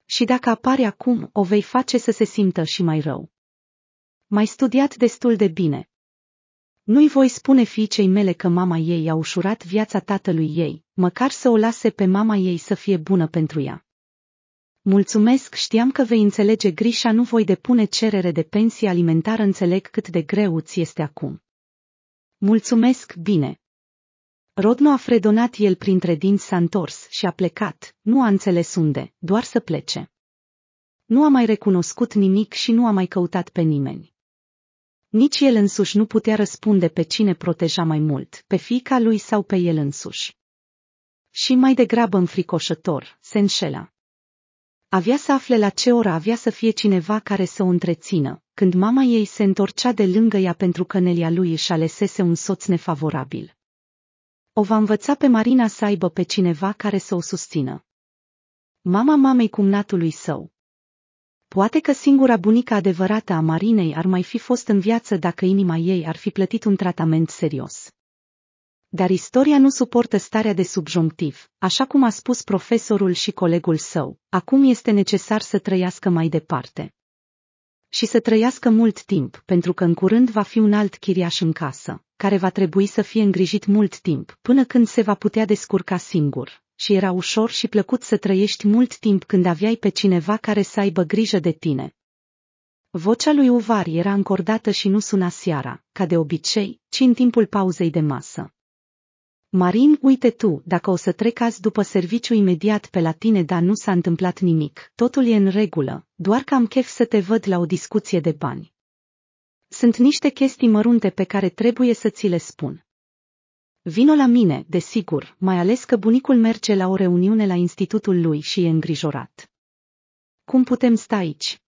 S1: Și dacă apare acum, o vei face să se simtă și mai rău. Mai studiat destul de bine. Nu-i voi spune fiicei mele că mama ei a ușurat viața tatălui ei, măcar să o lase pe mama ei să fie bună pentru ea. Mulțumesc, știam că vei înțelege grișa, nu voi depune cerere de pensie alimentară, înțeleg cât de greu ți este acum. Mulțumesc bine! Rodno a fredonat el printre dinți s-a întors și a plecat, nu a înțeles unde, doar să plece. Nu a mai recunoscut nimic și nu a mai căutat pe nimeni. Nici el însuși nu putea răspunde pe cine proteja mai mult, pe fiica lui sau pe el însuși. Și mai degrabă înfricoșător, se înșela. Avea să afle la ce oră avea să fie cineva care să o întrețină, când mama ei se întorcea de lângă ea pentru că Nelia lui își alesese un soț nefavorabil. O va învăța pe Marina să aibă pe cineva care să o susțină. Mama mamei cumnatului său. Poate că singura bunica adevărată a Marinei ar mai fi fost în viață dacă inima ei ar fi plătit un tratament serios. Dar istoria nu suportă starea de subjunctiv, așa cum a spus profesorul și colegul său, acum este necesar să trăiască mai departe și să trăiască mult timp, pentru că în curând va fi un alt chiriaș în casă, care va trebui să fie îngrijit mult timp, până când se va putea descurca singur. Și era ușor și plăcut să trăiești mult timp când aveai pe cineva care să aibă grijă de tine. Vocea lui Uvar era încordată și nu suna seara, ca de obicei, ci în timpul pauzei de masă. Marin, uite tu, dacă o să trec azi după serviciu imediat pe la tine, dar nu s-a întâmplat nimic, totul e în regulă, doar că am chef să te văd la o discuție de bani. Sunt niște chestii mărunte pe care trebuie să ți le spun. Vino la mine, desigur, mai ales că bunicul merge la o reuniune la institutul lui și e îngrijorat. Cum putem sta aici?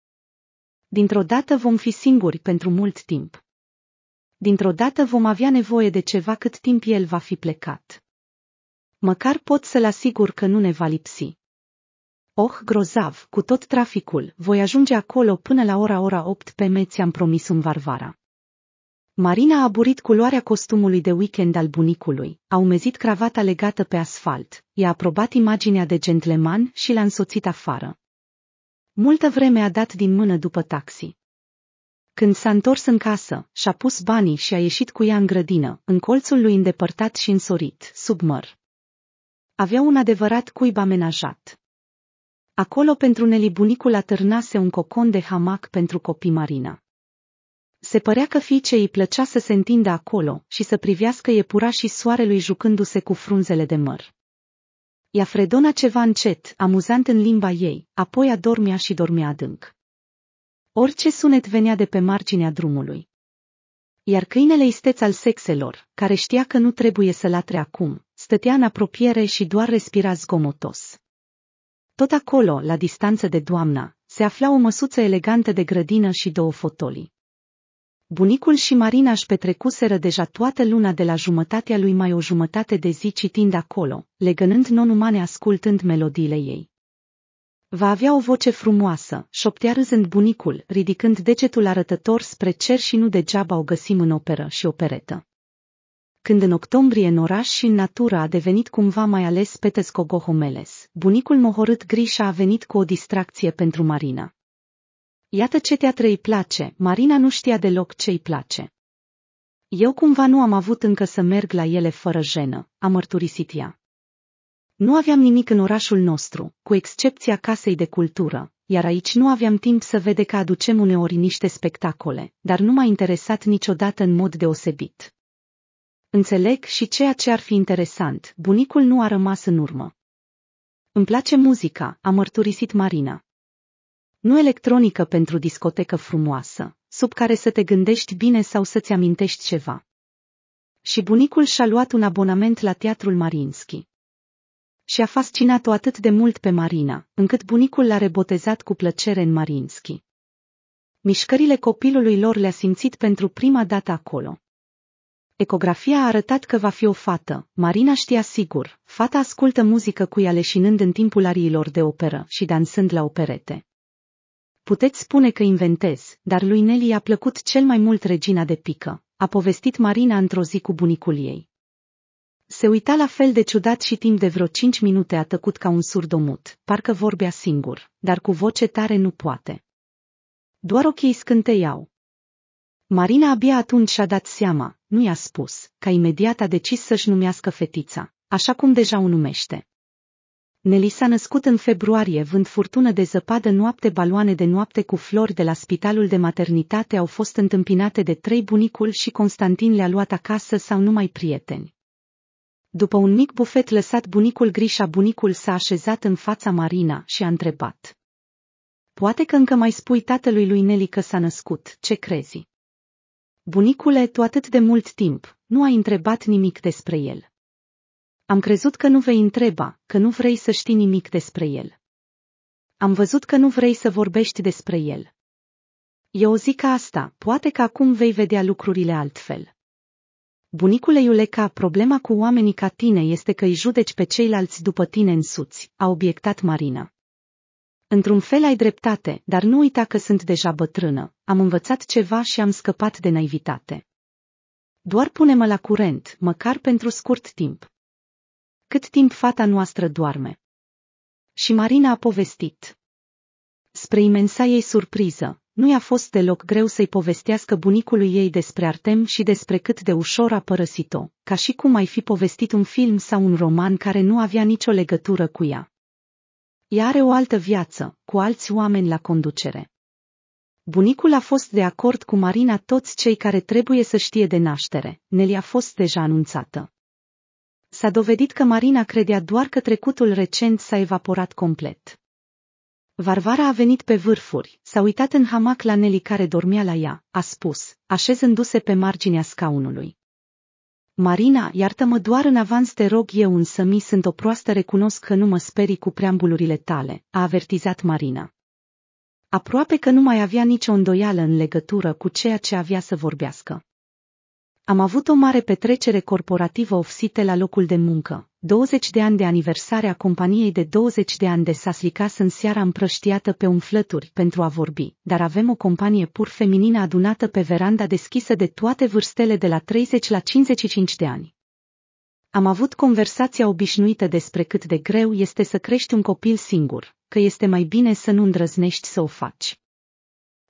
S1: Dintr-o dată vom fi singuri pentru mult timp dintr-o dată vom avea nevoie de ceva cât timp el va fi plecat. Măcar pot să-l asigur că nu ne va lipsi. Oh, grozav, cu tot traficul, voi ajunge acolo până la ora ora 8 pe meți, am promis un Varvara. Marina a burit culoarea costumului de weekend al bunicului, a umezit cravata legată pe asfalt, i-a aprobat imaginea de gentleman și l-a însoțit afară. Multă vreme a dat din mână după taxi. Când s-a întors în casă, și-a pus banii și a ieșit cu ea în grădină, în colțul lui îndepărtat și însorit, sub măr. Avea un adevărat cuib amenajat. Acolo pentru Neli bunicul atârnase un cocon de hamac pentru copii Marina. Se părea că fiicei îi plăcea să se întindă acolo și să privească iepurașii soarelui jucându-se cu frunzele de măr. Ea fredona ceva încet, amuzant în limba ei, apoi adormea și dormea adânc. Orice sunet venea de pe marginea drumului. Iar câinele isteț al sexelor, care știa că nu trebuie să latre acum, stătea în apropiere și doar respira zgomotos. Tot acolo, la distanță de doamna, se afla o măsuță elegantă de grădină și două fotoli. Bunicul și Marina își petrecuseră deja toată luna de la jumătatea lui mai o jumătate de zi citind acolo, legănând non-umane ascultând melodiile ei. Va avea o voce frumoasă, șoptea râzând bunicul, ridicând degetul arătător spre cer și nu degeaba o găsim în operă și operetă. Când în octombrie în oraș și în natură a devenit cumva mai ales Petes Cogohomeles, bunicul mohorât Grișa a venit cu o distracție pentru Marina. Iată ce teatră îi place, Marina nu știa deloc ce îi place. Eu cumva nu am avut încă să merg la ele fără jenă, a mărturisit ea. Nu aveam nimic în orașul nostru, cu excepția casei de cultură, iar aici nu aveam timp să vede că aducem uneori niște spectacole, dar nu m-a interesat niciodată în mod deosebit. Înțeleg și ceea ce ar fi interesant, bunicul nu a rămas în urmă. Îmi place muzica, a mărturisit Marina. Nu electronică pentru discotecă frumoasă, sub care să te gândești bine sau să-ți amintești ceva. Și bunicul și-a luat un abonament la Teatrul Marinski și a fascinat-o atât de mult pe Marina, încât bunicul l-a rebotezat cu plăcere în Marinski. Mișcările copilului lor le-a simțit pentru prima dată acolo. Ecografia a arătat că va fi o fată, Marina știa sigur, fata ascultă muzică cu ea leșinând în timpul ariilor de operă și dansând la operete. Puteți spune că inventez, dar lui Nelly i-a plăcut cel mai mult regina de pică, a povestit Marina într-o zi cu bunicul ei. Se uita la fel de ciudat și timp de vreo cinci minute a tăcut ca un surdomut, parcă vorbea singur, dar cu voce tare nu poate. Doar ochii scânteiau. Marina abia atunci și-a dat seama, nu i-a spus, că imediat a decis să-și numească fetița, așa cum deja o numește. Nelly s-a născut în februarie vând furtună de zăpadă noapte baloane de noapte cu flori de la spitalul de maternitate au fost întâmpinate de trei bunicul și Constantin le-a luat acasă sau numai prieteni. După un mic bufet lăsat bunicul Grișa, bunicul s-a așezat în fața Marina și a întrebat. Poate că încă mai spui tatălui lui Nelly că s-a născut, ce crezi? Bunicule, tu atât de mult timp, nu ai întrebat nimic despre el. Am crezut că nu vei întreba, că nu vrei să știi nimic despre el. Am văzut că nu vrei să vorbești despre el. Eu zic asta, poate că acum vei vedea lucrurile altfel. Bunicule Iuleca, problema cu oamenii ca tine este că îi judeci pe ceilalți după tine însuți, a obiectat Marina. Într-un fel ai dreptate, dar nu uita că sunt deja bătrână, am învățat ceva și am scăpat de naivitate. Doar pune-mă la curent, măcar pentru scurt timp. Cât timp fata noastră doarme? Și Marina a povestit. Spre imensa ei surpriză, nu i-a fost deloc greu să-i povestească bunicului ei despre Artem și despre cât de ușor a părăsit-o, ca și cum ai fi povestit un film sau un roman care nu avea nicio legătură cu ea. Ea are o altă viață, cu alți oameni la conducere. Bunicul a fost de acord cu Marina toți cei care trebuie să știe de naștere, ne li-a fost deja anunțată. S-a dovedit că Marina credea doar că trecutul recent s-a evaporat complet. Varvara a venit pe vârfuri, s-a uitat în hamac la Nelly care dormea la ea, a spus, așezându-se pe marginea scaunului. Marina, iartă-mă doar în avans te rog eu însă mi sunt o proastă recunosc că nu mă sperii cu preambulurile tale, a avertizat Marina. Aproape că nu mai avea nicio îndoială în legătură cu ceea ce avea să vorbească. Am avut o mare petrecere corporativă ofsite la locul de muncă. 20 de ani de aniversare a companiei de 20 de ani de s-a slicat în seara împrăștiată pe flături pentru a vorbi, dar avem o companie pur feminină adunată pe veranda deschisă de toate vârstele de la 30 la 55 de ani. Am avut conversația obișnuită despre cât de greu este să crești un copil singur, că este mai bine să nu îndrăznești să o faci.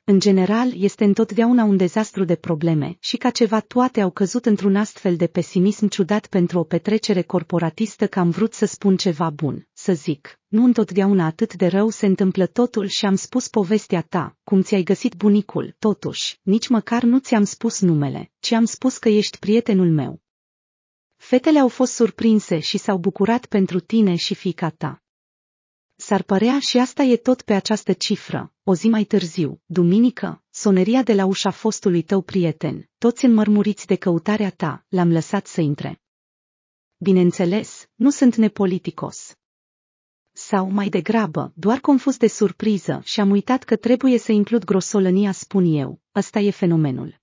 S1: În general, este întotdeauna un dezastru de probleme și ca ceva toate au căzut într-un astfel de pesimism ciudat pentru o petrecere corporatistă că am vrut să spun ceva bun, să zic, nu întotdeauna atât de rău se întâmplă totul și am spus povestea ta, cum ți-ai găsit bunicul, totuși, nici măcar nu ți-am spus numele, ci am spus că ești prietenul meu. Fetele au fost surprinse și s-au bucurat pentru tine și fica ta. S-ar părea și asta e tot pe această cifră. O zi mai târziu, duminică, soneria de la ușa fostului tău prieten, toți înmărmuriți de căutarea ta, l-am lăsat să intre. Bineînțeles, nu sunt nepoliticos. Sau, mai degrabă, doar confuz de surpriză și am uitat că trebuie să includ grosolănia, spun eu, ăsta e fenomenul.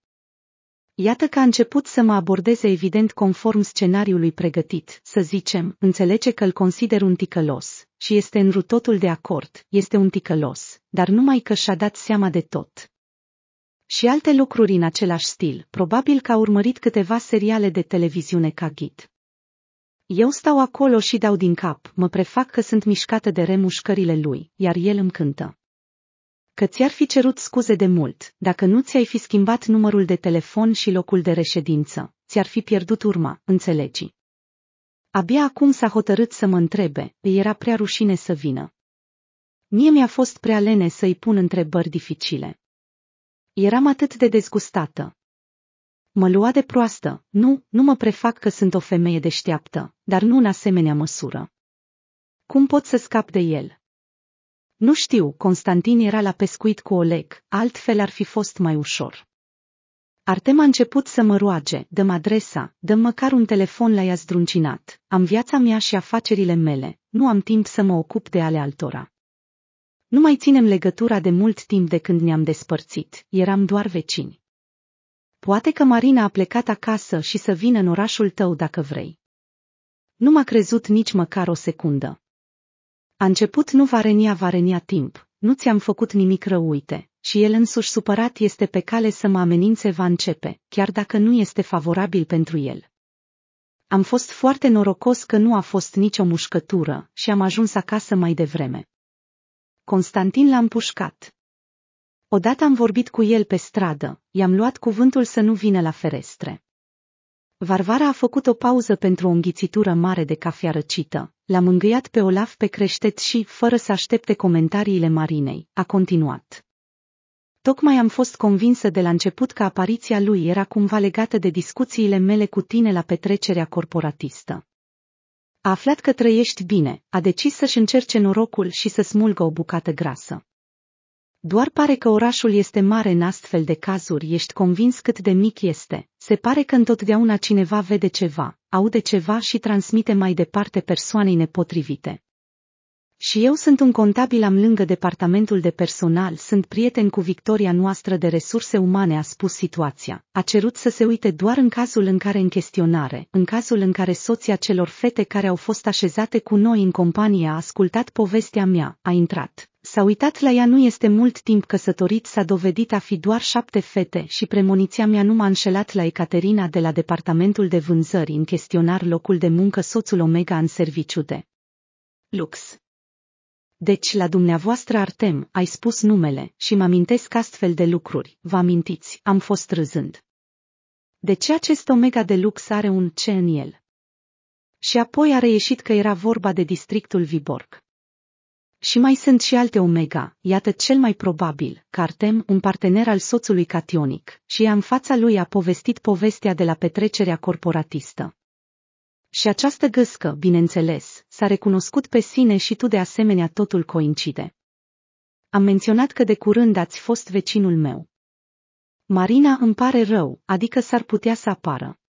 S1: Iată că a început să mă abordeze evident conform scenariului pregătit, să zicem, înțelege că îl consider un ticălos, și este în totul de acord, este un ticălos, dar numai că și-a dat seama de tot. Și alte lucruri în același stil, probabil că a urmărit câteva seriale de televiziune ca ghid. Eu stau acolo și dau din cap, mă prefac că sunt mișcată de remușcările lui, iar el îmi cântă că ți-ar fi cerut scuze de mult, dacă nu ți-ai fi schimbat numărul de telefon și locul de reședință, ți-ar fi pierdut urma, înțelegi. Abia acum s-a hotărât să mă întrebe, îi era prea rușine să vină. Mie mi-a fost prea lene să-i pun întrebări dificile. Eram atât de dezgustată. Mă lua de proastă, nu, nu mă prefac că sunt o femeie deșteaptă, dar nu în asemenea măsură. Cum pot să scap de el? Nu știu, Constantin era la pescuit cu Oleg, altfel ar fi fost mai ușor. Artem a început să mă roage, dăm adresa, dăm măcar un telefon la ea zdruncinat, am viața mea și afacerile mele, nu am timp să mă ocup de ale altora. Nu mai ținem legătura de mult timp de când ne-am despărțit, eram doar vecini. Poate că Marina a plecat acasă și să vină în orașul tău dacă vrei. Nu m-a crezut nici măcar o secundă. A început nu va renia, va renia timp, nu ți-am făcut nimic rău, uite, și el însuși supărat este pe cale să mă amenințe va începe, chiar dacă nu este favorabil pentru el. Am fost foarte norocos că nu a fost nicio mușcătură și am ajuns acasă mai devreme. Constantin l-a împușcat. Odată am vorbit cu el pe stradă, i-am luat cuvântul să nu vină la ferestre. Varvara a făcut o pauză pentru o înghițitură mare de cafea răcită, L-a mângâiat pe Olaf pe creștet și, fără să aștepte comentariile Marinei, a continuat. Tocmai am fost convinsă de la început că apariția lui era cumva legată de discuțiile mele cu tine la petrecerea corporatistă. A aflat că trăiești bine, a decis să-și încerce norocul și să smulgă o bucată grasă. Doar pare că orașul este mare în astfel de cazuri, ești convins cât de mic este, se pare că întotdeauna cineva vede ceva, aude ceva și transmite mai departe persoanei nepotrivite. Și eu sunt un contabil am lângă departamentul de personal, sunt prieten cu victoria noastră de resurse umane, a spus situația. A cerut să se uite doar în cazul în care în chestionare, în cazul în care soția celor fete care au fost așezate cu noi în companie a ascultat povestea mea, a intrat. S-a uitat la ea nu este mult timp căsătorit s-a dovedit a fi doar șapte fete și premoniția mea nu m-a înșelat la Ecaterina de la departamentul de vânzări în chestionar locul de muncă soțul Omega în serviciu de lux. Deci la dumneavoastră Artem ai spus numele și mă amintesc astfel de lucruri, vă amintiți, am fost râzând. De ce acest Omega de lux are un C în el? Și apoi a reieșit că era vorba de districtul Viborg. Și mai sunt și alte Omega, iată cel mai probabil, Cartem, un partener al soțului cationic, și ea în fața lui a povestit povestea de la petrecerea corporatistă. Și această găscă, bineînțeles, s-a recunoscut pe sine și tu de asemenea totul coincide. Am menționat că de curând ați fost vecinul meu. Marina îmi pare rău, adică s-ar putea să apară.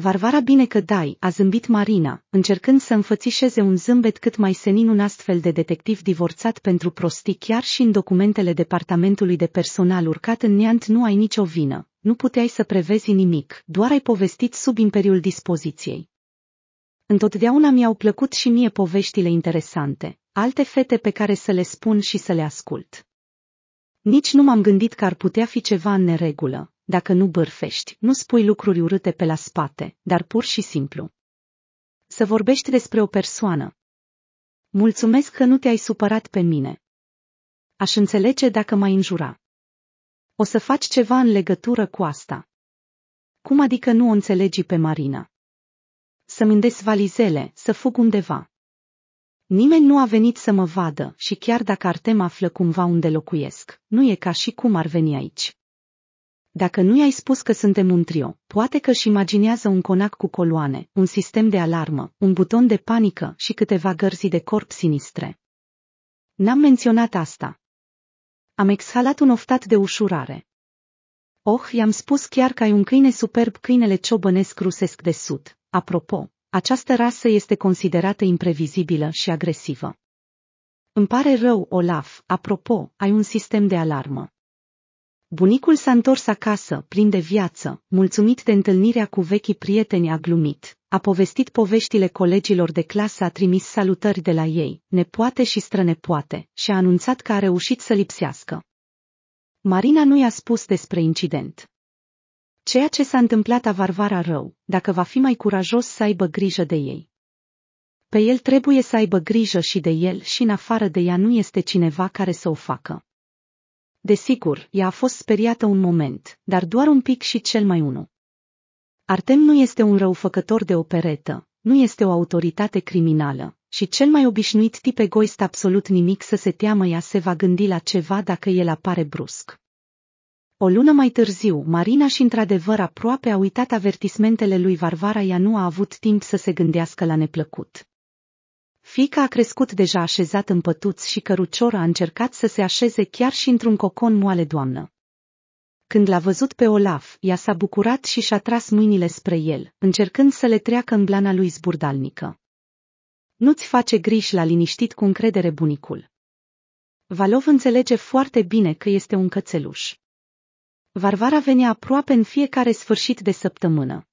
S1: Varvara bine că dai, a zâmbit Marina, încercând să înfățișeze un zâmbet cât mai senin un astfel de detectiv divorțat pentru prostii chiar și în documentele departamentului de personal urcat în neant nu ai nicio vină, nu puteai să prevezi nimic, doar ai povestit sub imperiul dispoziției. Întotdeauna mi-au plăcut și mie poveștile interesante, alte fete pe care să le spun și să le ascult. Nici nu m-am gândit că ar putea fi ceva în neregulă, dacă nu bârfești, nu spui lucruri urâte pe la spate, dar pur și simplu. Să vorbești despre o persoană. Mulțumesc că nu te-ai supărat pe mine. Aș înțelege dacă m-ai înjura. O să faci ceva în legătură cu asta. Cum adică nu o înțelegi pe Marina? Să-mi îndes valizele, să fug undeva. Nimeni nu a venit să mă vadă și chiar dacă Artem află cumva unde locuiesc, nu e ca și cum ar veni aici. Dacă nu i-ai spus că suntem un trio, poate că își imaginează un conac cu coloane, un sistem de alarmă, un buton de panică și câteva gărzi de corp sinistre. N-am menționat asta. Am exhalat un oftat de ușurare. Oh, i-am spus chiar că ai un câine superb, câinele ciobănesc rusesc de sud. Apropo, această rasă este considerată imprevizibilă și agresivă. Îmi pare rău, Olaf, apropo, ai un sistem de alarmă. Bunicul s-a întors acasă, plin de viață, mulțumit de întâlnirea cu vechii prieteni a glumit. A povestit poveștile colegilor de clasă, a trimis salutări de la ei, nepoate și strănepoate, și a anunțat că a reușit să lipsească. Marina nu i-a spus despre incident. Ceea ce s-a întâmplat a Varvara rău, dacă va fi mai curajos să aibă grijă de ei. Pe el trebuie să aibă grijă și de el și în afară de ea nu este cineva care să o facă. Desigur, ea a fost speriată un moment, dar doar un pic și cel mai unu. Artem nu este un răufăcător de operetă, nu este o autoritate criminală, și cel mai obișnuit tip egoist absolut nimic să se teamă ea se va gândi la ceva dacă el apare brusc. O lună mai târziu, Marina și într-adevăr aproape a uitat avertismentele lui Varvara, ea nu a avut timp să se gândească la neplăcut. Fica a crescut deja așezat în pătuț și cărucior a încercat să se așeze chiar și într-un cocon moale doamnă. Când l-a văzut pe Olaf, ea s-a bucurat și și-a tras mâinile spre el, încercând să le treacă în blana lui zburdalnică. Nu-ți face griji la liniștit cu încredere bunicul. Valov înțelege foarte bine că este un cățeluș. Varvara venea aproape în fiecare sfârșit de săptămână.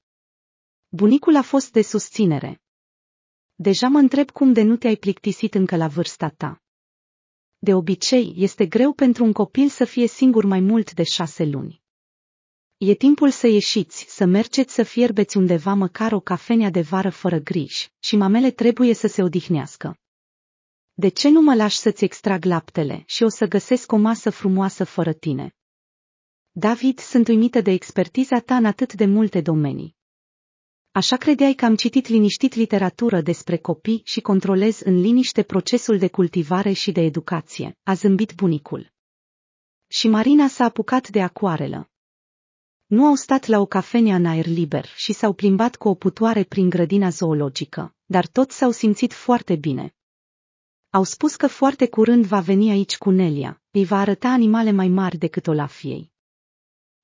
S1: Bunicul a fost de susținere, Deja mă întreb cum de nu te-ai plictisit încă la vârsta ta. De obicei, este greu pentru un copil să fie singur mai mult de șase luni. E timpul să ieșiți, să mergeți să fierbeți undeva măcar o cafenea de vară fără griji și mamele trebuie să se odihnească. De ce nu mă lași să-ți extrag laptele și o să găsesc o masă frumoasă fără tine? David, sunt uimită de expertiza ta în atât de multe domenii. Așa credeai că am citit liniștit literatură despre copii și controlez în liniște procesul de cultivare și de educație, a zâmbit bunicul. Și Marina s-a apucat de acoarelă. Nu au stat la o cafenea în aer liber și s-au plimbat cu o putoare prin grădina zoologică, dar toți s-au simțit foarte bine. Au spus că foarte curând va veni aici cu Nelia, îi va arăta animale mai mari decât Olafiei.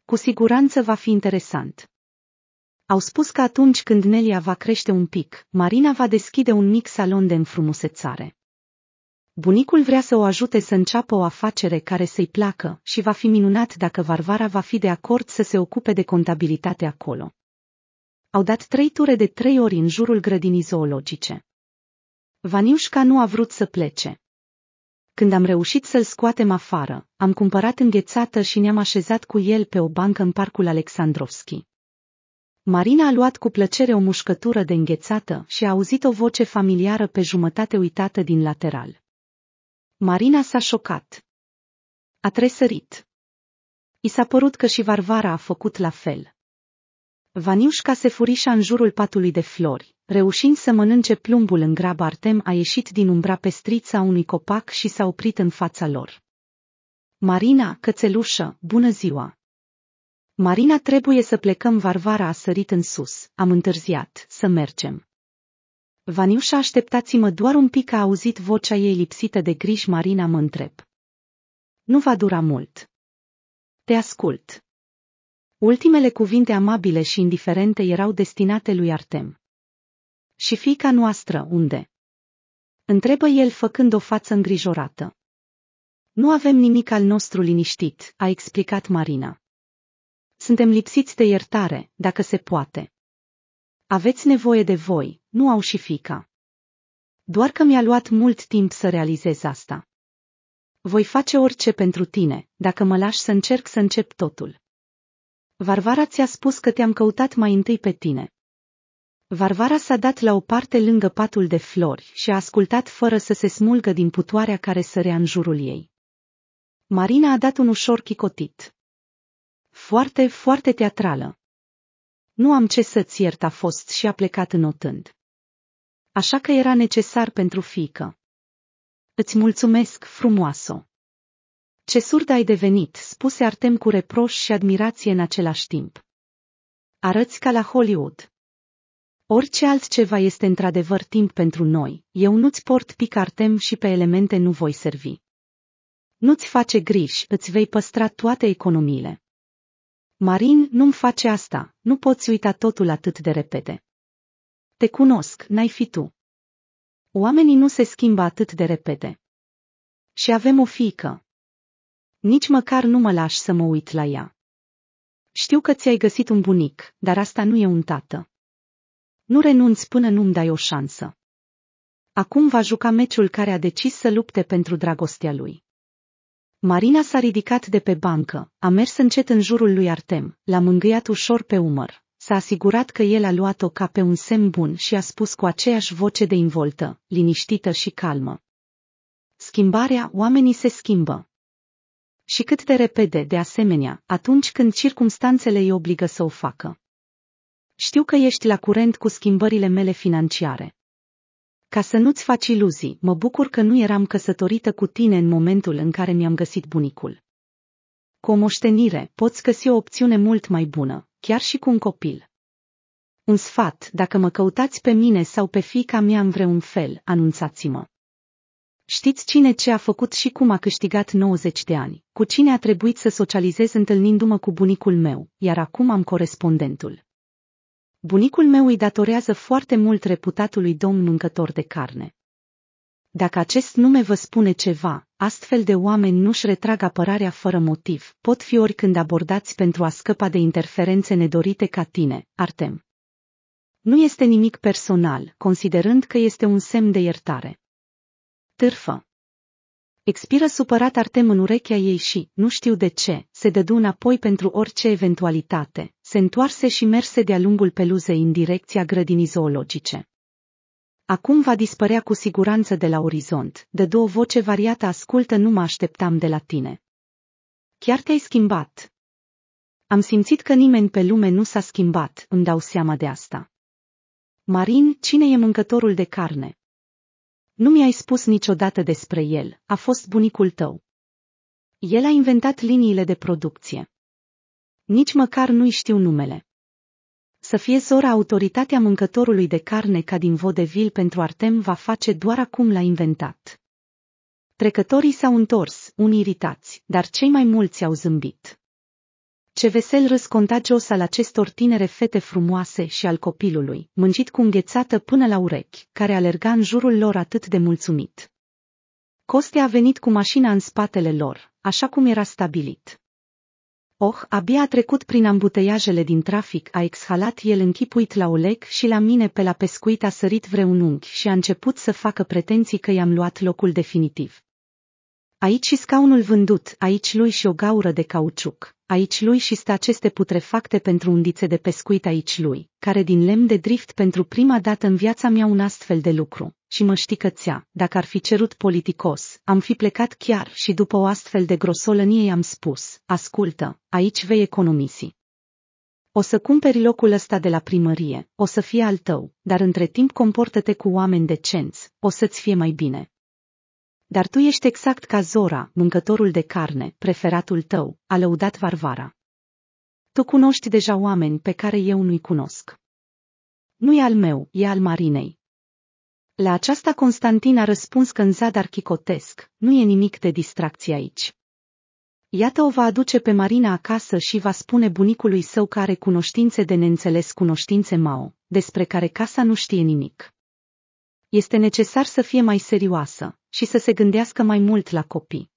S1: Cu siguranță va fi interesant. Au spus că atunci când Nelia va crește un pic, Marina va deschide un mic salon de înfrumusețare. Bunicul vrea să o ajute să înceapă o afacere care să-i placă și va fi minunat dacă Varvara va fi de acord să se ocupe de contabilitate acolo. Au dat trei ture de trei ori în jurul grădinii zoologice. Vaniușca nu a vrut să plece. Când am reușit să-l scoatem afară, am cumpărat înghețată și ne-am așezat cu el pe o bancă în parcul Alexandrovski. Marina a luat cu plăcere o mușcătură de înghețată și a auzit o voce familiară pe jumătate uitată din lateral. Marina s-a șocat. A tresărit. I s-a părut că și Varvara a făcut la fel. Vaniușca se furișa în jurul patului de flori, reușind să mănânce plumbul în grabă Artem a ieșit din umbra pestrița unui copac și s-a oprit în fața lor. Marina, cățelușă, bună ziua! Marina trebuie să plecăm, Varvara a sărit în sus, am întârziat, să mergem. Vaniușa, așteptați-mă doar un pic, a auzit vocea ei lipsită de griji, Marina mă întreb. Nu va dura mult. Te ascult. Ultimele cuvinte amabile și indiferente erau destinate lui Artem. Și fica noastră, unde? Întrebă el făcând o față îngrijorată. Nu avem nimic al nostru liniștit, a explicat Marina. Suntem lipsiți de iertare, dacă se poate. Aveți nevoie de voi, nu au și fica. Doar că mi-a luat mult timp să realizez asta. Voi face orice pentru tine, dacă mă lași să încerc să încep totul. Varvara ți-a spus că te-am căutat mai întâi pe tine. Varvara s-a dat la o parte lângă patul de flori și a ascultat fără să se smulgă din putoarea care sărea în jurul ei. Marina a dat un ușor chicotit foarte, foarte teatrală. Nu am ce să-ți iert a fost și a plecat înotând. Așa că era necesar pentru fică. Îți mulțumesc, frumoasă. Ce surd ai devenit, spuse Artem cu reproș și admirație în același timp. Arăți ca la Hollywood. Orice altceva este într-adevăr timp pentru noi, eu nu-ți port pic Artem și pe elemente nu voi servi. Nu-ți face griji, îți vei păstra toate economiile. Marin nu-mi face asta, nu poți uita totul atât de repede. Te cunosc, n-ai fi tu. Oamenii nu se schimbă atât de repede. Și avem o fiică. Nici măcar nu mă lași să mă uit la ea. Știu că ți-ai găsit un bunic, dar asta nu e un tată. Nu renunți până nu-mi dai o șansă. Acum va juca meciul care a decis să lupte pentru dragostea lui. Marina s-a ridicat de pe bancă, a mers încet în jurul lui Artem, l-a mângâiat ușor pe umăr, s-a asigurat că el a luat-o ca pe un semn bun și a spus cu aceeași voce de involtă, liniștită și calmă. Schimbarea, oamenii se schimbă. Și cât de repede, de asemenea, atunci când circumstanțele îi obligă să o facă. Știu că ești la curent cu schimbările mele financiare. Ca să nu-ți faci iluzii, mă bucur că nu eram căsătorită cu tine în momentul în care mi-am găsit bunicul. Cu o moștenire, poți găsi o opțiune mult mai bună, chiar și cu un copil. Un sfat, dacă mă căutați pe mine sau pe fica mea în vreun fel, anunțați-mă. Știți cine ce a făcut și cum a câștigat 90 de ani, cu cine a trebuit să socializez întâlnindu-mă cu bunicul meu, iar acum am corespondentul. Bunicul meu îi datorează foarte mult reputatului domn mâncător de carne. Dacă acest nume vă spune ceva, astfel de oameni nu-și retrag apărarea fără motiv, pot fi oricând abordați pentru a scăpa de interferențe nedorite ca tine, Artem. Nu este nimic personal, considerând că este un semn de iertare. Târfă. Expiră supărat Artem în urechea ei și, nu știu de ce, se dădu înapoi pentru orice eventualitate, se întoarse și merse de-a lungul peluzei în direcția grădinii zoologice. Acum va dispărea cu siguranță de la orizont, de două voce variată ascultă nu mă așteptam de la tine. Chiar te-ai schimbat. Am simțit că nimeni pe lume nu s-a schimbat, îmi dau seama de asta. Marin, cine e mâncătorul de carne? Nu mi-ai spus niciodată despre el, a fost bunicul tău. El a inventat liniile de producție. Nici măcar nu-i știu numele. Să fie sora autoritatea mâncătorului de carne ca din vodevil pentru Artem va face doar acum l-a inventat. Trecătorii s-au întors, unii iritați, dar cei mai mulți au zâmbit. Ce vesel râs contagios al acestor tinere fete frumoase și al copilului, mâncit cu înghețată până la urechi, care alerga în jurul lor atât de mulțumit. Costea a venit cu mașina în spatele lor, așa cum era stabilit. Oh, abia a trecut prin ambuteiajele din trafic, a exhalat el închipuit la Oleg și la mine pe la pescuit a sărit vreun unchi și a început să facă pretenții că i-am luat locul definitiv. Aici și scaunul vândut, aici lui și o gaură de cauciuc, aici lui și stă aceste putrefacte pentru undițe de pescuit aici lui, care din lemn de drift pentru prima dată în viața mea un astfel de lucru, și mă ți-a, dacă ar fi cerut politicos, am fi plecat chiar și după o astfel de grosolănie i-am spus, ascultă, aici vei economisi. O să cumperi locul ăsta de la primărie, o să fie al tău, dar între timp comportă-te cu oameni decenți, o să-ți fie mai bine. Dar tu ești exact ca Zora, mâncătorul de carne, preferatul tău, a lăudat Varvara. Tu cunoști deja oameni pe care eu nu-i cunosc. Nu i al meu, e al Marinei. La aceasta Constantin a răspuns că în zadar chicotesc, nu e nimic de distracție aici. Iată o va aduce pe Marina acasă și va spune bunicului său care cunoștințe de neînțeles cunoștințe Mao, despre care casa nu știe nimic. Este necesar să fie mai serioasă, și să se gândească mai mult la copii.